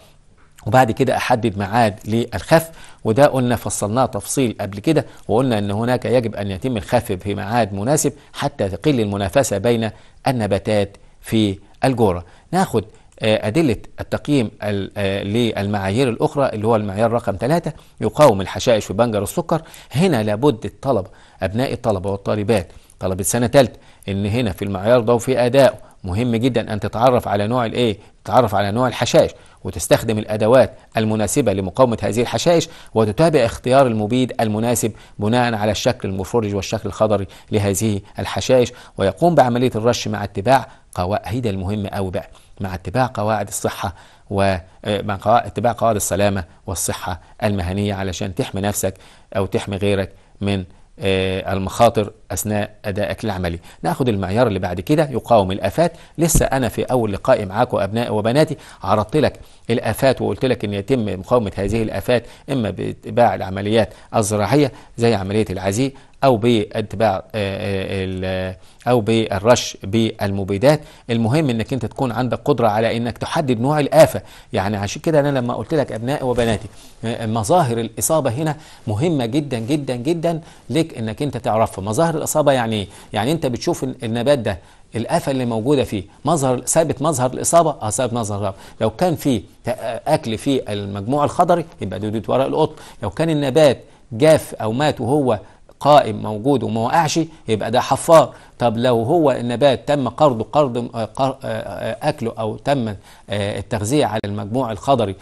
وبعد كده احدد معاد للخف وده قلنا فصلناه تفصيل قبل كده وقلنا أن هناك يجب أن يتم الخفف في معاد مناسب حتى تقل المنافسة بين النباتات في الجورة ناخد آه، أدلة التقييم آه، للمعايير الأخرى اللي هو المعيار رقم ثلاثة يقاوم الحشائش في بنجر السكر هنا لابد الطلبة أبناء الطلبة والطالبات طلبة سنة ثالثة إن هنا في المعيار ده وفي أداء مهم جدا أن تتعرف على نوع الإيه؟ تتعرف على نوع الحشائش وتستخدم الأدوات المناسبة لمقاومة هذه الحشائش وتتابع اختيار المبيد المناسب بناء على الشكل المفرج والشكل الخضري لهذه الحشائش ويقوم بعملية الرش مع اتباع قواعد هي المهمة او بقى مع اتباع قواعد الصحة ومع آه، اتباع قواعد السلامة والصحة المهنية علشان تحمي نفسك أو تحمي غيرك من آه، المخاطر أثناء أدائك العملي ناخد المعيار اللي بعد كده يقاوم الآفات لسه أنا في أول لقاء معاك وأبنائي وبناتي عرضت لك الآفات وقلت لك أن يتم مقاومة هذه الآفات إما باتباع العمليات الزراعية زي عملية العزيز او باتباع آه، آه، او بالرش بالمبيدات المهم انك انت تكون عندك قدره على انك تحدد نوع الافه يعني عشان كده انا لما قلت لك ابنائي وبناتي آه، مظاهر الاصابه هنا مهمه جدا جدا جدا لك انك انت تعرفها مظاهر الاصابه يعني ايه يعني انت بتشوف النبات ده الآفة اللي موجودة فيه مظهر ثابت مظهر الإصابة أه ثابت مظهر الإصابة لو كان في أكل في المجموع الخضري يبقى دودة ورق القطن لو كان النبات جاف أو مات وهو قائم موجود وما وقعش يبقى ده حفار طب لو هو النبات تم قرضه قرض آه، آه، آه، اكله او تم التغذيه على المجموع الخضري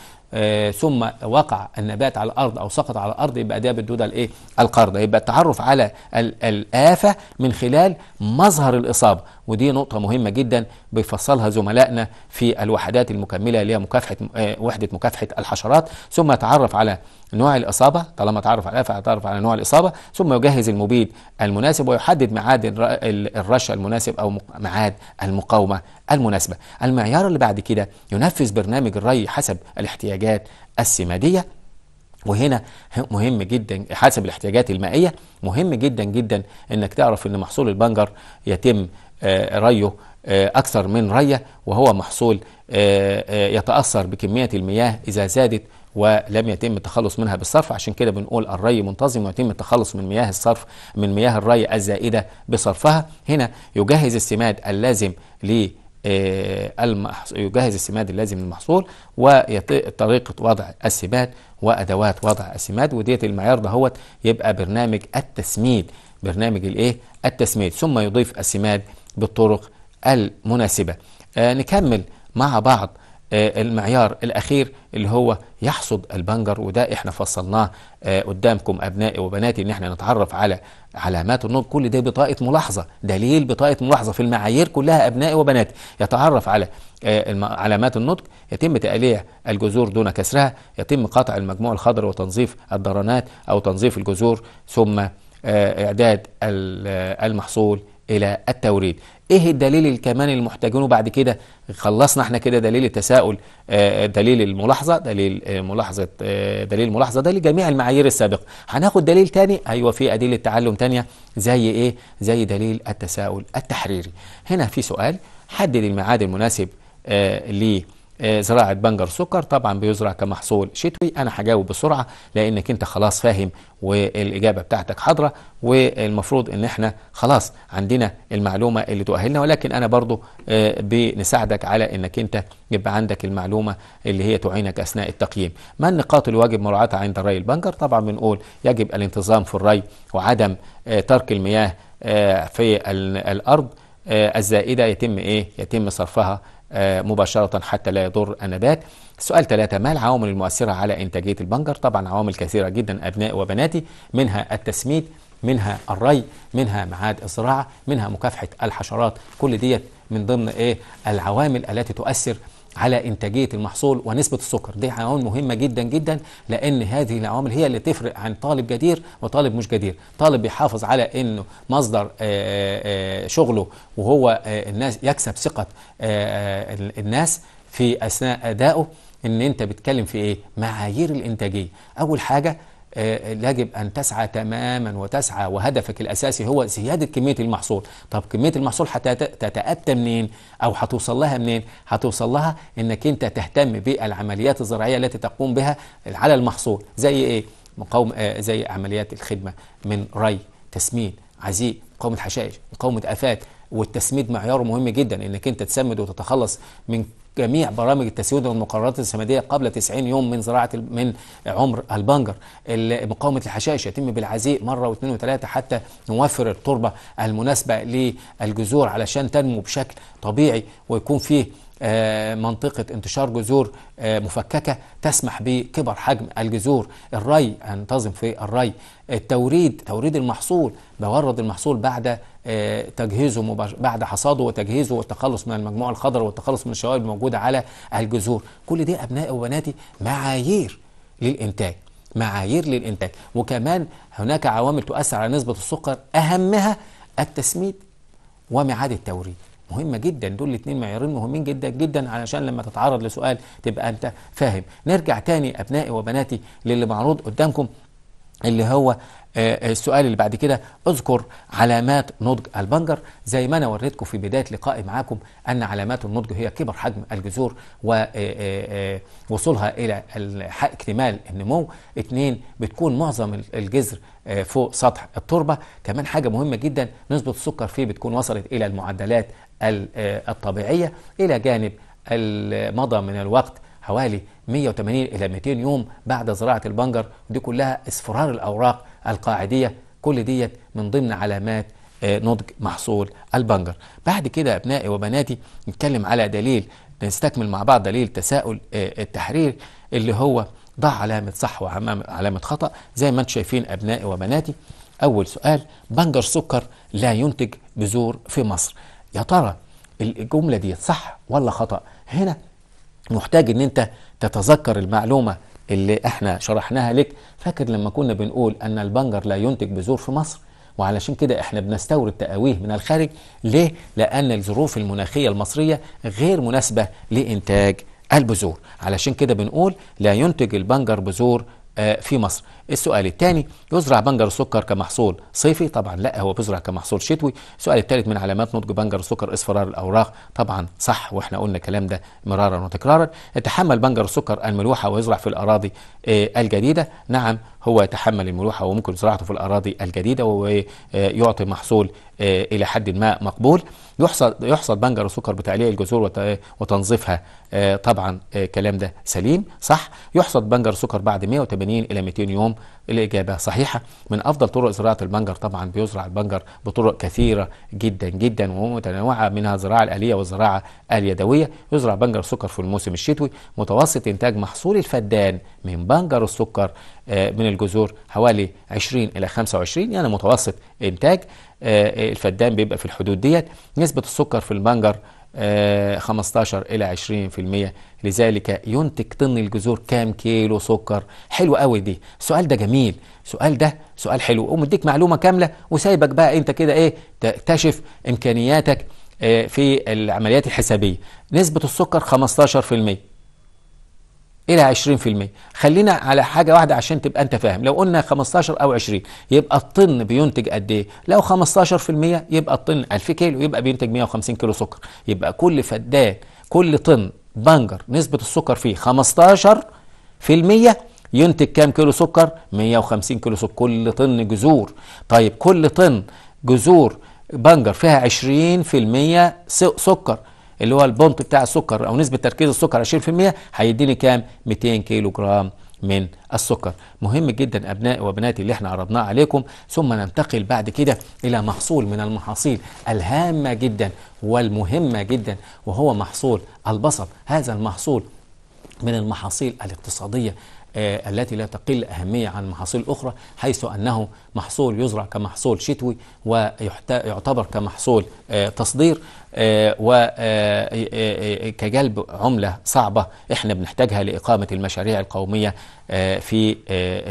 ثم وقع النبات على الارض او سقط على الارض يبقى ده بالدوده الايه القرضه يبقى التعرف على الافه من خلال مظهر الاصابه ودي نقطه مهمه جدا بيفصلها زملائنا في الوحدات المكمله اللي هي مكافحه وحده مكافحه الحشرات ثم تعرف على نوع الإصابة طالما تعرف عليها فتعرف على نوع الإصابة ثم يجهز المبيد المناسب ويحدد ميعاد الرش المناسب أو ميعاد المقاومة المناسبة المعيار اللي بعد كده ينفذ برنامج الري حسب الاحتياجات السمادية وهنا مهم جدا حسب الاحتياجات المائية مهم جدا جدا انك تعرف ان محصول البنجر يتم آه، ريه آه، اكثر من رية وهو محصول آه، يتأثر بكمية المياه اذا زادت ولم يتم التخلص منها بالصرف عشان كده بنقول الري منتظم ويتم التخلص من مياه الصرف من مياه الري الزائده بصرفها هنا يجهز السماد اللازم ل آه، يجهز السماد اللازم للمحصول وطريقه وضع السماد وادوات وضع السماد وديت المعيار دهوت يبقى برنامج التسميد برنامج الايه التسميد ثم يضيف السماد بالطرق المناسبه آه نكمل مع بعض آه، المعيار الأخير اللي هو يحصد البنجر وده احنا فصلناه آه، قدامكم أبنائي وبناتي إن احنا نتعرف على علامات النضج كل ده بطاقة ملاحظة دليل بطاقة ملاحظة في المعايير كلها أبنائي وبناتي يتعرف على آه، علامات النضج يتم تقليع الجذور دون كسرها يتم قطع المجموع الخضر وتنظيف الدرانات أو تنظيف الجذور ثم إعداد المحصول إلى التوريد ايه الدليل الكمان اللي محتاجينه بعد كده خلصنا احنا كده دليل التساؤل آه، آه، دليل الملاحظه دليل آه، ملاحظه دليل الملاحظه ده لجميع المعايير السابقه هناخد دليل تاني ايوه في ادله تعلم تانية زي ايه زي دليل التساؤل التحريري هنا في سؤال حدد الميعاد المناسب ليه آه، زراعه بنجر سكر طبعا بيزرع كمحصول شتوي انا هجاوب بسرعه لانك انت خلاص فاهم والاجابه بتاعتك حاضره والمفروض ان احنا خلاص عندنا المعلومه اللي تؤهلنا ولكن انا برضو آه، بنساعدك على انك انت يبقى عندك المعلومه اللي هي تعينك اثناء التقييم ما النقاط اللي واجب مراعاتها عند الري البنجر طبعا بنقول يجب الانتظام في الري وعدم آه، ترك المياه في الارض الزائده يتم ايه يتم صرفها آه، مباشرة حتى لا يضر النبات سؤال ثلاثة ما العوامل المؤثرة على إنتاجية البنجر طبعا عوامل كثيرة جدا أبناء وبناتي منها التسميد منها الري منها معاد الزراعة منها مكافحة الحشرات كل ديت من ضمن إيه العوامل التي تؤثر على انتاجيه المحصول ونسبه السكر دي عوامل مهمه جدا جدا لان هذه العوامل هي اللي تفرق عن طالب جدير وطالب مش جدير طالب بيحافظ على انه مصدر آه، آه، شغله وهو آه، الناس يكسب ثقه الناس في اثناء ادائه ان انت بتتكلم في ايه معايير الانتاجيه اول حاجه آه، يجب أن تسعى تماما وتسعى وهدفك الأساسي هو زيادة كمية المحصول طب كمية المحصول هتتأتى منين أو هتوصل لها منين هتوصل لها أنك أنت تهتم بالعمليات الزراعية التي تقوم بها على المحصول زي إيه مقاوم آه، زي عمليات الخدمة من ري تسميد عزيق مقاومة حشائش مقاومة آفات والتسميد معيار مهم جدا انك انت تسمد وتتخلص من جميع برامج التسويد والمقررات السماديه قبل 90 يوم من زراعه من عمر البنجر مقاومه الحشائش يتم بالعزيء مره واثنين وثلاثه حتى نوفر التربه المناسبه للجذور علشان تنمو بشكل طبيعي ويكون فيه آه، منطقة انتشار جذور آه، مفككة تسمح بكبر حجم الجذور الري أنتظم في الري التوريد توريد المحصول بورد المحصول بعد آه، تجهيزه بعد حصاده وتجهيزه والتخلص من المجموعة الخضراء والتخلص من الشوائب الموجودة على الجذور كل دي أبنائي وبناتي معايير للإنتاج معايير للإنتاج وكمان هناك عوامل تؤثر على نسبة السكر أهمها التسميد وميعاد التوريد مهمة جدا دول الاثنين معيارين مهمين جدا جدا علشان لما تتعرض لسؤال تبقى انت فاهم نرجع تاني ابنائي وبناتي للي معروض قدامكم اللي هو آه، آه، السؤال اللي بعد كده اذكر علامات نضج البنجر زي ما انا وريتكم في بدايه لقائي معاكم ان علامات النضج هي كبر حجم الجذور ووصولها آه، الى اكتمال النمو اثنين بتكون معظم الجذر فوق سطح التربه كمان حاجه مهمه جدا نسبه السكر فيه بتكون وصلت الى المعدلات الطبيعيه الى جانب مضى من الوقت حوالي 180 إلى 200 يوم بعد زراعة البنجر دي كلها اصفرار الأوراق القاعدية كل ديت من ضمن علامات آه، نضج محصول البنجر بعد كده أبنائي وبناتي نتكلم على دليل نستكمل مع بعض دليل تساؤل آه، التحرير اللي هو ضع علامة صح وعلامة خطأ زي ما انتم شايفين أبنائي وبناتي أول سؤال بنجر سكر لا ينتج بذور في مصر يا ترى الجملة دي صح ولا خطأ هنا محتاج ان انت تتذكر المعلومه اللي احنا شرحناها لك فاكر لما كنا بنقول ان البنجر لا ينتج بذور في مصر وعلشان كده احنا بنستورد تقاويه من الخارج ليه لان الظروف المناخيه المصريه غير مناسبه لانتاج البذور علشان كده بنقول لا ينتج البنجر بذور آه، في مصر السؤال الثاني يزرع بنجر السكر كمحصول صيفي طبعا لا هو بيزرع كمحصول شتوي السؤال الثالث من علامات نضج بنجر السكر اصفرار الاوراق طبعا صح واحنا قلنا الكلام ده مرارا وتكرارا يتحمل بنجر السكر الملوحه ويزرع في الاراضي آه، الجديده نعم هو يتحمل الملوحه وممكن زراعته في الاراضي الجديده ويعطي آه، محصول الى حد ما مقبول يحصل يحصل بنجر السكر بتعليق الجذور وتنظيفها آه، طبعا آه، الكلام ده سليم صح يحصد بنجر السكر بعد 180 الى 200 يوم الاجابه صحيحه من افضل طرق زراعه البنجر طبعا بيزرع البنجر بطرق كثيره جدا جدا ومتنوعه منها الزراعه الاليه والزراعه اليدويه يزرع بنجر السكر في الموسم الشتوي متوسط انتاج محصول الفدان من بنجر السكر آه، من الجذور حوالي 20 الى 25 يعني متوسط انتاج آه، الفدان بيبقى في الحدود ديت نسبة السكر في المنجر 15 آه، إلى 20% لذلك ينتج طن الجذور كام كيلو سكر حلو قوي دي السؤال ده جميل السؤال ده سؤال حلو ومديك معلومة كاملة وسايبك بقى انت كده ايه تكتشف امكانياتك آه، في العمليات الحسابية نسبة السكر 15% الى 20% خلينا على حاجه واحده عشان تبقى انت فاهم لو قلنا 15 او 20 يبقى الطن بينتج قد ايه لو 15% يبقى الطن 1000 كيلو يبقى بينتج 150 كيلو سكر يبقى كل فدان كل طن بنجر نسبه السكر فيه 15% ينتج كام كيلو سكر 150 كيلو سكر كل طن جذور طيب كل طن جذور بنجر فيها 20% سكر اللي هو البونت بتاع السكر او نسبه تركيز السكر 20% هيديني كام 200 كيلو جرام من السكر مهم جدا أبنائي وبناتي اللي احنا عرضناه عليكم ثم ننتقل بعد كده إلى محصول من المحاصيل الهامة جدا والمهمة جدا وهو محصول البصل هذا المحصول من المحاصيل الاقتصادية آه، التي لا تقل أهمية عن محاصيل أخرى حيث أنه محصول يزرع كمحصول شتوي ويعتبر كمحصول آه، تصدير آه، وكجلب آه، آه، عملة صعبة احنا بنحتاجها لإقامة المشاريع القومية في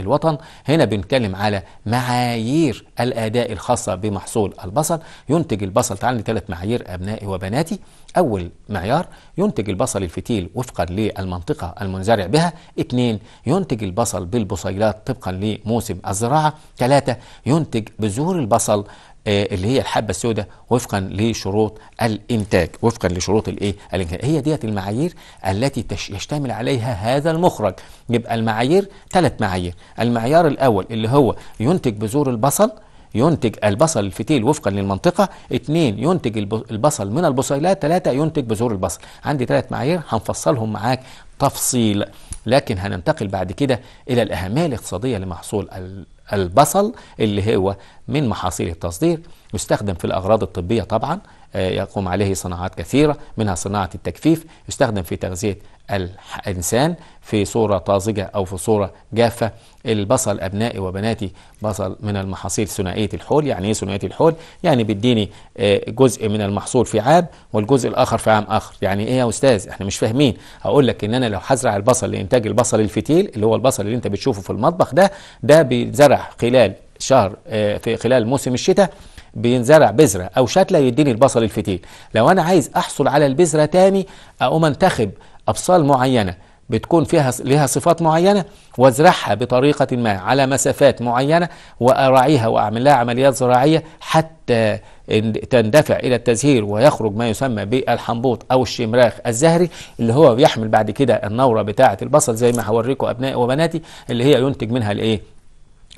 الوطن هنا بنتكلم على معايير الأداء الخاصة بمحصول البصل ينتج البصل تعالى ثلاث معايير أبنائي وبناتي أول معيار ينتج البصل الفتيل وفقا للمنطقة المنزرع بها اثنين ينتج البصل بالبصيلات طبقا لموسم الزراعة ثلاثة ينتج بذور البصل آه، اللي هي الحبه السوداء وفقا لشروط الانتاج وفقا لشروط الايه الانتاج هي ديت المعايير التي يشتمل عليها هذا المخرج يبقى المعايير ثلاث معايير المعيار الاول اللي هو ينتج بذور البصل ينتج البصل الفتيل وفقا للمنطقة اثنين ينتج البصل من البصيلات ثلاثة ينتج بذور البصل عندي ثلاث معايير هنفصلهم معاك تفصيل لكن هننتقل بعد كده إلى الأهمية الاقتصادية لمحصول البصل اللي هو من محاصيل التصدير يستخدم في الأغراض الطبية طبعا آه، يقوم عليه صناعات كثيرة منها صناعة التجفيف يستخدم في تغذية الإنسان في صورة طازجة أو في صورة جافة البصل أبنائي وبناتي بصل من المحاصيل ثنائية الحول يعني إيه ثنائية الحول؟ يعني بيديني آه، جزء من المحصول في عام والجزء الآخر في عام آخر يعني إيه يا أستاذ إحنا مش فاهمين أقول لك إن أنا لو هزرع البصل لإنتاج البصل الفتيل اللي هو البصل اللي أنت بتشوفه في المطبخ ده ده بيتزرع خلال شهر آه، في خلال موسم الشتاء بينزرع بذره او شتله يديني البصل الفتيل لو انا عايز احصل على البذره تاني اقوم انتخب ابصال معينه بتكون فيها لها صفات معينه وازرعها بطريقه ما على مسافات معينه واراعيها واعمل لها عمليات زراعيه حتى تندفع الى التزهير ويخرج ما يسمى بالحنبوط او الشمراخ الزهري اللي هو بيحمل بعد كده النوره بتاعه البصل زي ما هوريكم ابنائي وبناتي اللي هي ينتج منها الايه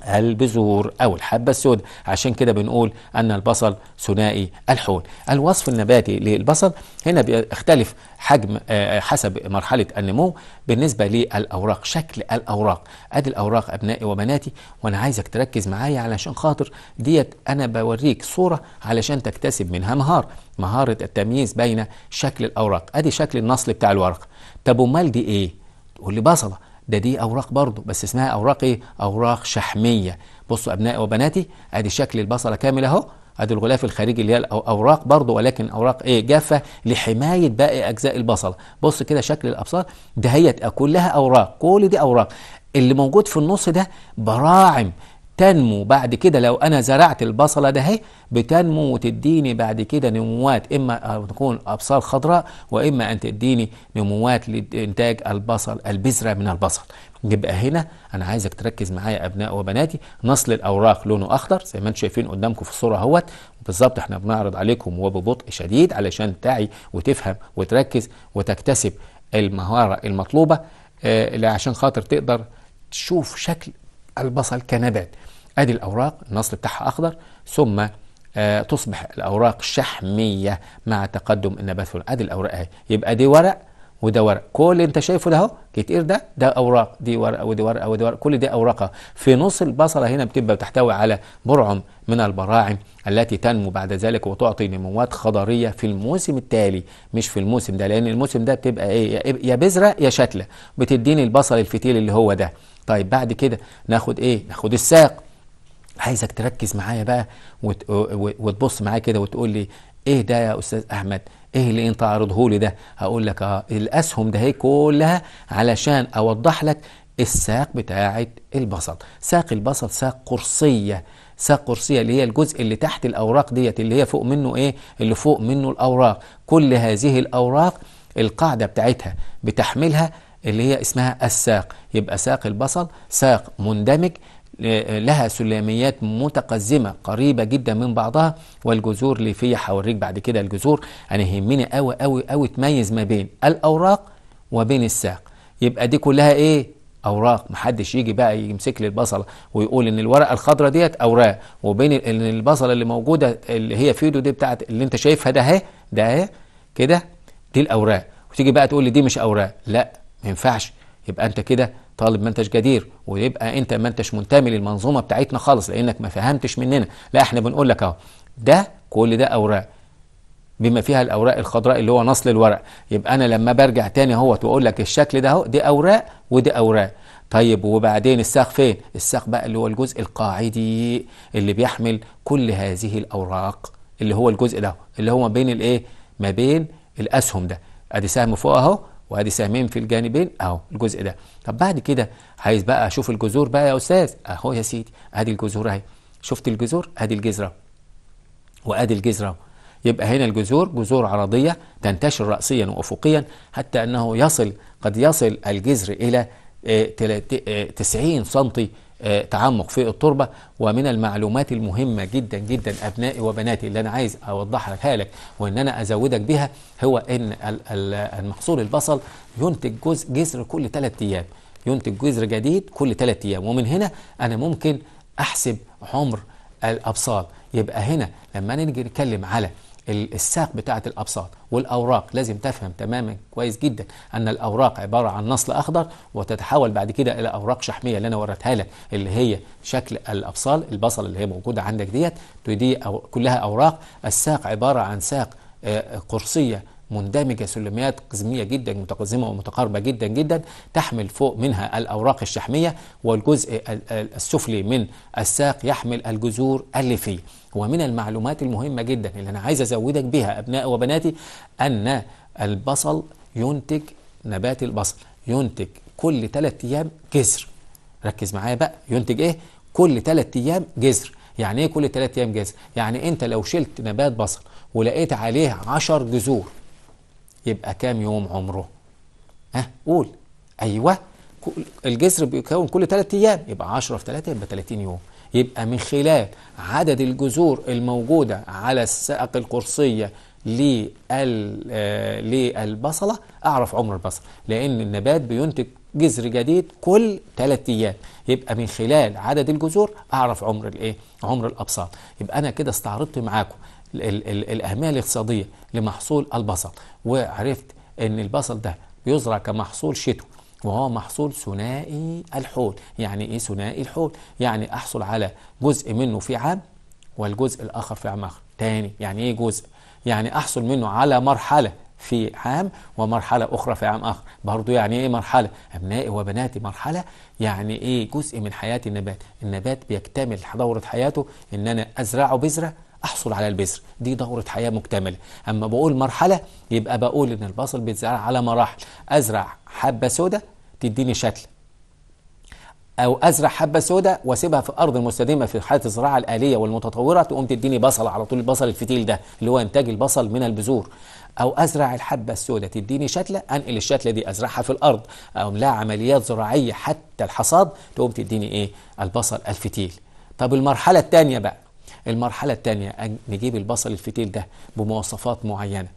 البذور أو الحبة السوداء عشان كده بنقول أن البصل ثنائي الحول الوصف النباتي للبصل هنا بيختلف حجم آه، حسب مرحلة النمو بالنسبة للأوراق شكل الأوراق أدي الأوراق أبنائي وبناتي وأنا عايزك تركز معايا علشان خاطر ديت أنا بوريك صورة علشان تكتسب منها مهارة مهارة التمييز بين شكل الأوراق أدي شكل النصل بتاع الورق طب أمال دي إيه؟ تقول لي بصلة ده دي اوراق برضه بس اسمها اوراق ايه اوراق شحميه بصوا ابنائي وبناتي ادي شكل البصله كامل اهو ادي الغلاف الخارجي اللي هي الاوراق برضه ولكن اوراق ايه جافه لحمايه باقي اجزاء البصله بص كده شكل الابصار دهيت كلها اوراق كل دي اوراق اللي موجود في النص ده براعم تنمو بعد كده لو انا زرعت البصله ده اهي بتنمو وتديني بعد كده نموات اما تكون ابصار خضراء واما ان تديني نموات لانتاج البصل البذره من البصل يبقى هنا انا عايزك تركز معايا ابناء وبناتي نصل الاوراق لونه اخضر زي ما انتم شايفين قدامكم في الصوره اهوت بالظبط احنا بنعرض عليكم وببطء شديد علشان تعي وتفهم وتركز وتكتسب المهاره المطلوبه آه عشان خاطر تقدر تشوف شكل البصل كنبات ادي الاوراق النصل بتاعها اخضر ثم آه تصبح الاوراق شحميه مع تقدم النبات في ادي الاوراق اهي يبقى دي ورق وده ورق كل اللي انت شايفه ده اهو كتير ده ده اوراق دي ورقه ودي ورقه ودي ورقه كل دي اوراقها في نص البصله هنا بتبقى بتحتوي على برعم من البراعم التي تنمو بعد ذلك وتعطي نموات خضريه في الموسم التالي مش في الموسم ده لان الموسم ده بتبقى ايه يا بذره يا شتله بتديني البصل الفتيل اللي هو ده طيب بعد كده ناخد ايه ناخد الساق عايزك تركز معايا بقى وتبص معايا كده وتقول لي ايه ده يا استاذ احمد ايه اللي انت عارضه لي ده هقول لك اه الاسهم ده هي كلها علشان اوضح لك الساق بتاعه البصل ساق البصل ساق قرصيه ساق قرصيه اللي هي الجزء اللي تحت الاوراق ديت اللي هي فوق منه ايه اللي فوق منه الاوراق كل هذه الاوراق القاعده بتاعتها بتحملها اللي هي اسمها الساق يبقى ساق البصل ساق مندمج لها سلاميات متقزمة قريبة جدا من بعضها والجذور اللي فيها هوريك بعد كده الجذور أنا يهمني قوي قوي قوي تميز ما بين الأوراق وبين الساق يبقى دي كلها إيه اوراق محدش يجي بقى يمسك لي البصله ويقول ان الورقه الخضراء ديت اوراق وبين إن البصله اللي موجوده اللي هي فيدو دي بتاعت اللي انت شايفها ده اهي ده اهي كده دي الاوراق وتيجي بقى تقول لي دي مش اوراق لا ما ينفعش يبقى انت كده طالب ما انتش جدير ويبقى انت ما انتش منتمي للمنظومه بتاعتنا خالص لانك ما فهمتش مننا لا احنا بنقول لك اهو ده كل ده اوراق بما فيها الاوراق الخضراء اللي هو نصل الورق يبقى انا لما برجع تاني اهوت واقول لك الشكل ده اهو دي اوراق ودي اوراق طيب وبعدين الساق فين الساق بقى اللي هو الجزء القاعدي اللي بيحمل كل هذه الاوراق اللي هو الجزء ده اللي هو ما بين الايه ما بين الاسهم ده ادي سهم فوق اهو وادي سهمين في الجانبين اهو الجزء ده طب بعد كده عايز بقى اشوف الجذور بقى يا استاذ اهو يا سيدي ادي الجذور اهي شفت الجذور ادي الجذره وادي الجذره يبقى هنا الجذور جذور عرضيه تنتشر راسيا وافقيا حتى انه يصل قد يصل الجذر الى 90 آه، آه، سنتي آه، تعمق في التربة ومن المعلومات المهمة جدا جدا أبنائي وبناتي اللي أنا عايز أوضحها لك وإن أنا أزودك بها هو إن المحصول البصل ينتج جزء جذر كل ثلاث أيام ينتج جزر جديد كل ثلاث أيام ومن هنا أنا ممكن أحسب عمر الأبصال يبقى هنا لما نيجي نتكلم على الساق بتاعة الأبساط والأوراق لازم تفهم تماما كويس جدا أن الأوراق عبارة عن نصل أخضر وتتحول بعد كده إلى أوراق شحمية اللي أنا وريتها لك اللي هي شكل الأبصال البصل اللي هي موجودة عندك ديت دي أو كلها أوراق الساق عبارة عن ساق آه، قرصية مندمجة سلميات قزمية جدا متقزمة ومتقاربة جدا جدا تحمل فوق منها الأوراق الشحمية والجزء السفلي من الساق يحمل الجذور الليفية ومن المعلومات المهمة جدا اللي أنا عايز أزودك بها أبنائي وبناتي أن البصل ينتج نبات البصل ينتج كل ثلاثة أيام جذر ركز معايا بقى ينتج إيه؟ كل ثلاثة أيام جذر يعني إيه كل ثلاثة أيام جذر؟ يعني أنت لو شلت نبات بصل ولقيت عليه 10 جذور يبقى كام يوم عمره؟ ها قول أيوه الجذر بيكون كل ثلاثة أيام يبقى 10 في ثلاثة يبقى 30 يوم يبقى من خلال عدد الجذور الموجودة على الساق القرصية آه، للبصلة أعرف عمر البصل لأن النبات بينتج جذر جديد كل ثلاثة ايام يبقى من خلال عدد الجذور اعرف عمر الايه عمر الأبصار يبقى انا كده استعرضت معاكم الاهميه الاقتصاديه لمحصول البصل وعرفت ان البصل ده بيزرع كمحصول شتوي وهو محصول ثنائي الحول يعني ايه ثنائي الحول يعني احصل على جزء منه في عام والجزء الاخر في عام اخر تاني يعني ايه جزء يعني احصل منه على مرحله في عام ومرحلة أخرى في عام آخر برضو يعني إيه مرحلة أبنائي وبناتي مرحلة يعني إيه جزء من حياة النبات النبات بيكتمل دورة حياته إن أنا أزرعه بذرة احصل على البذر دي دوره حياه مكتمله اما بقول مرحله يبقى بقول ان البصل بيتزرع على مراحل ازرع حبه سوداء تديني شكل او ازرع حبه سوداء واسيبها في ارض مستديمه في حاله الزراعه الاليه والمتطوره تقوم تديني بصل على طول البصل الفتيل ده اللي هو انتاج البصل من البذور او ازرع الحبه السوداء تديني شتله انقل الشتله دي ازرعها في الارض او لها عمليات زراعيه حتى الحصاد تقوم تديني ايه البصل الفتيل طب المرحله الثانيه بقى المرحلة الثانية نجيب البصل الفتيل ده بمواصفات معينة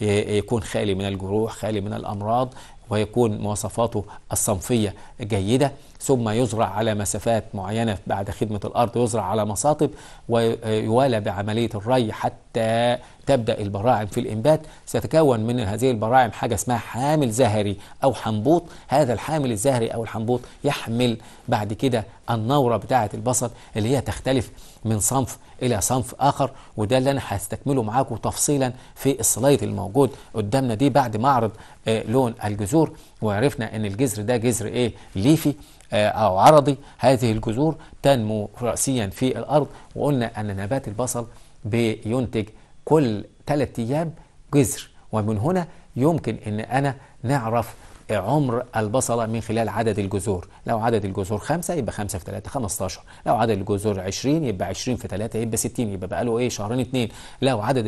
يكون خالي من الجروح خالي من الأمراض ويكون مواصفاته الصنفية جيدة ثم يزرع على مسافات معينة بعد خدمة الأرض يزرع على مصاطب ويوالى بعملية الري حتى تبدأ البراعم في الإنبات ستتكون من هذه البراعم حاجة اسمها حامل زهري أو حنبوط هذا الحامل الزهري أو الحنبوط يحمل بعد كده النورة بتاعة البصل اللي هي تختلف من صنف إلى صنف آخر وده اللي أنا هستكمله معاكم تفصيلا في السلايد الموجود قدامنا دي بعد معرض اعرض آه، لون الجذور وعرفنا أن الجذر ده جذر إيه ليفي آه، أو عرضي هذه الجذور تنمو رأسيا في الأرض وقلنا أن نبات البصل بينتج كل ثلاث أيام جذر ومن هنا يمكن أن أنا نعرف عمر البصلة من خلال عدد الجذور لو عدد الجذور خمسة يبقى خمسة في ثلاثة 15 لو عدد الجذور 20 يبقى 20 في ثلاثة يبقى 60 يبقى بقى له ايه شهرين اثنين، لو عدد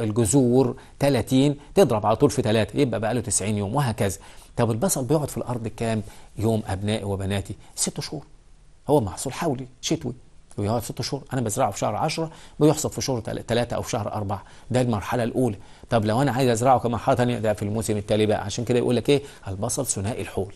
الجذور 30 تضرب على طول في ثلاثة يبقى بقى له 90 يوم وهكذا طب البصل بيقعد في الأرض كام يوم أبنائي وبناتي ست شهور هو محصول حولي شتوي بيقعد ست شهور انا بزرعه في شهر 10 بيحصد في شهر 3 او في شهر 4 ده المرحله الاولى طب لو انا عايز ازرعه كمرحله ثانيه ده في الموسم التالي بقى عشان كده يقول لك ايه البصل ثنائي الحول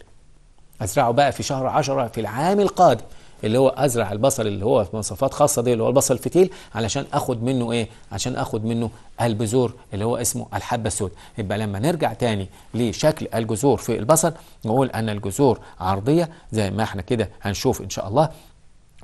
ازرعه بقى في شهر 10 في العام القادم اللي هو ازرع البصل اللي هو في مواصفات خاصه دي اللي هو البصل الفتيل علشان اخد منه ايه عشان اخد منه البذور اللي هو اسمه الحبه السود يبقى لما نرجع تاني لشكل الجذور في البصل نقول ان الجذور عرضيه زي ما احنا كده هنشوف ان شاء الله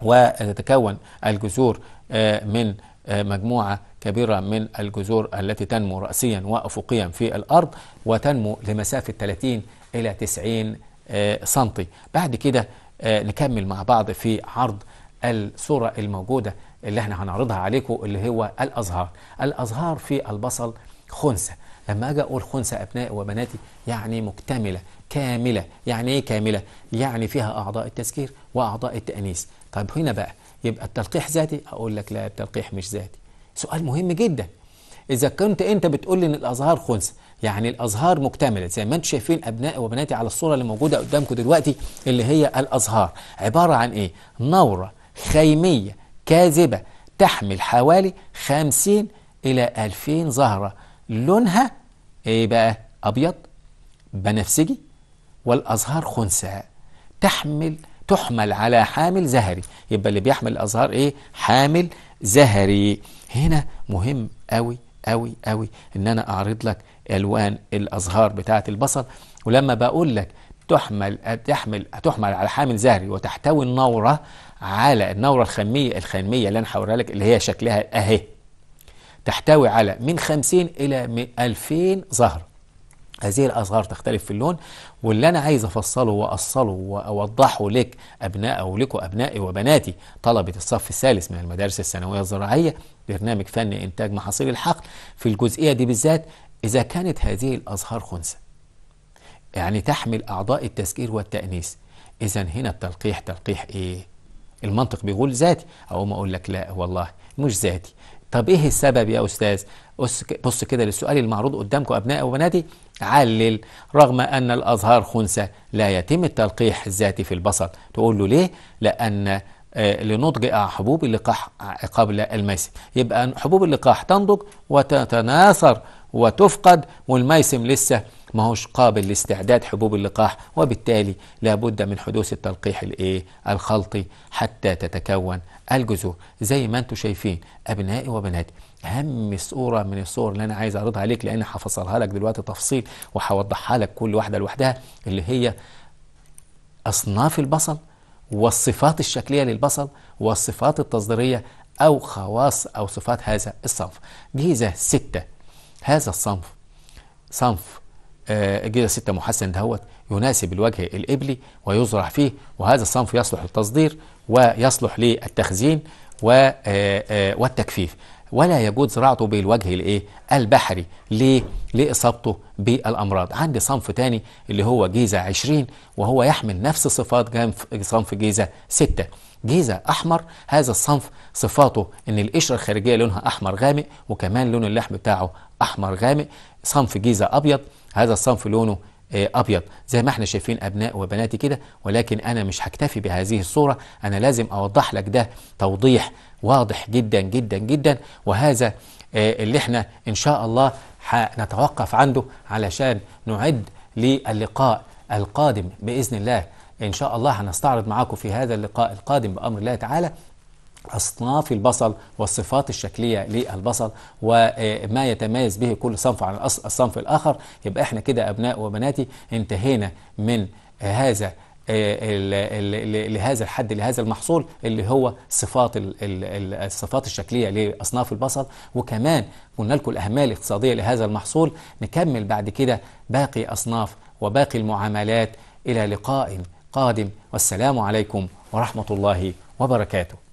وتتكون الجذور آه، من آه، مجموعة كبيرة من الجذور التي تنمو رأسيا وأفقيا في الأرض وتنمو لمسافة 30 إلى 90 آه، سنتي بعد كده نكمل مع بعض في عرض الصورة الموجودة اللي احنا هنعرضها عليكم اللي هو الأزهار الأزهار في البصل خنسة لما أجي أقول خنسة أبنائي وبناتي يعني مكتملة كاملة يعني إيه كاملة؟ يعني فيها أعضاء التذكير وأعضاء التأنيث طيب هنا بقى يبقى التلقيح ذاتي اقول لك لا التلقيح مش ذاتي سؤال مهم جدا اذا كنت انت بتقول لي ان الازهار خنثى يعني الازهار مكتمله زي ما انتم شايفين ابنائي وبناتي على الصوره اللي موجوده قدامكم دلوقتي اللي هي الازهار عباره عن ايه نوره خيميه كاذبه تحمل حوالي 50 الى 2000 زهره لونها ايه بقى ابيض بنفسجي والازهار خنساء تحمل تحمل على حامل زهري يبقى اللي بيحمل الأزهار إيه حامل زهري هنا مهم قوي قوي قوي إن أنا أعرض لك ألوان الأزهار بتاعة البصل ولما بقول لك تحمل تحمل تحمل على حامل زهري وتحتوي النورة على النورة الخمية الخمية اللي أنا هوريها لك اللي هي شكلها أهي تحتوي على من 50 إلى 2000 زهر هذه الأزهار تختلف في اللون واللي أنا عايز أفصله وأصله وأوضحه لك أبناء أو لكم أبنائي وبناتي طلبة الصف الثالث من المدارس الثانوية الزراعية برنامج فن إنتاج محاصيل الحقل في الجزئية دي بالذات إذا كانت هذه الأزهار خنثى يعني تحمل أعضاء التسكير والتأنيث إذا هنا التلقيح تلقيح إيه؟ المنطق بيقول ذاتي أو ما أقول لك لا والله مش ذاتي طب إيه السبب يا أستاذ؟ بص كده للسؤال المعروض قدامكم أبنائي وبناتي علل رغم أن الأظهار خنثى لا يتم التلقيح الذاتي في البصل تقول له ليه؟ لأن آه، لنضج حبوب اللقاح قبل الميسم يبقى حبوب اللقاح تنضج وتتناثر وتفقد والميسم لسه ما هوش قابل لاستعداد حبوب اللقاح وبالتالي لابد من حدوث التلقيح الايه الخلطي حتى تتكون الجذور زي ما انتم شايفين ابنائي وبناتي اهم صوره من الصور اللي انا عايز اعرضها عليك لان هفصلها لك دلوقتي تفصيل وهوضحها لك كل واحده لوحدها اللي هي اصناف البصل والصفات الشكليه للبصل والصفات التصديريه او خواص او صفات هذا الصنف جيزه سته هذا الصنف صنف آه، جيزه سته محسن دهوت يناسب الوجه الإبلي ويزرع فيه وهذا الصنف يصلح للتصدير ويصلح للتخزين آه، آه، والتكفيف ولا يجوز زراعته بالوجه الايه البحري ليه لاصابته بالامراض عندي صنف تاني اللي هو جيزه 20 وهو يحمل نفس صفات جنف صنف جيزه 6 جيزه احمر هذا الصنف صفاته ان القشره الخارجيه لونها احمر غامق وكمان لون اللحم بتاعه احمر غامق صنف جيزه ابيض هذا الصنف لونه آه، ابيض زي ما احنا شايفين ابناء وبناتي كده ولكن انا مش هكتفي بهذه الصوره انا لازم اوضح لك ده توضيح واضح جدا جدا جدا وهذا آه، اللي احنا ان شاء الله هنتوقف عنده علشان نعد للقاء القادم باذن الله ان شاء الله هنستعرض معاكم في هذا اللقاء القادم بامر الله تعالى أصناف البصل والصفات الشكلية للبصل وما آه، يتميز به كل صنف عن الصنف الآخر يبقى احنا كده أبناء وبناتي انتهينا من آه، هذا آه، لهذا الحد لهذا المحصول اللي هو صفات الصفات الشكلية لأصناف البصل وكمان قلنا لكم الأهمية الاقتصادية لهذا المحصول نكمل بعد كده باقي أصناف وباقي المعاملات إلى لقاء قادم والسلام عليكم ورحمة الله وبركاته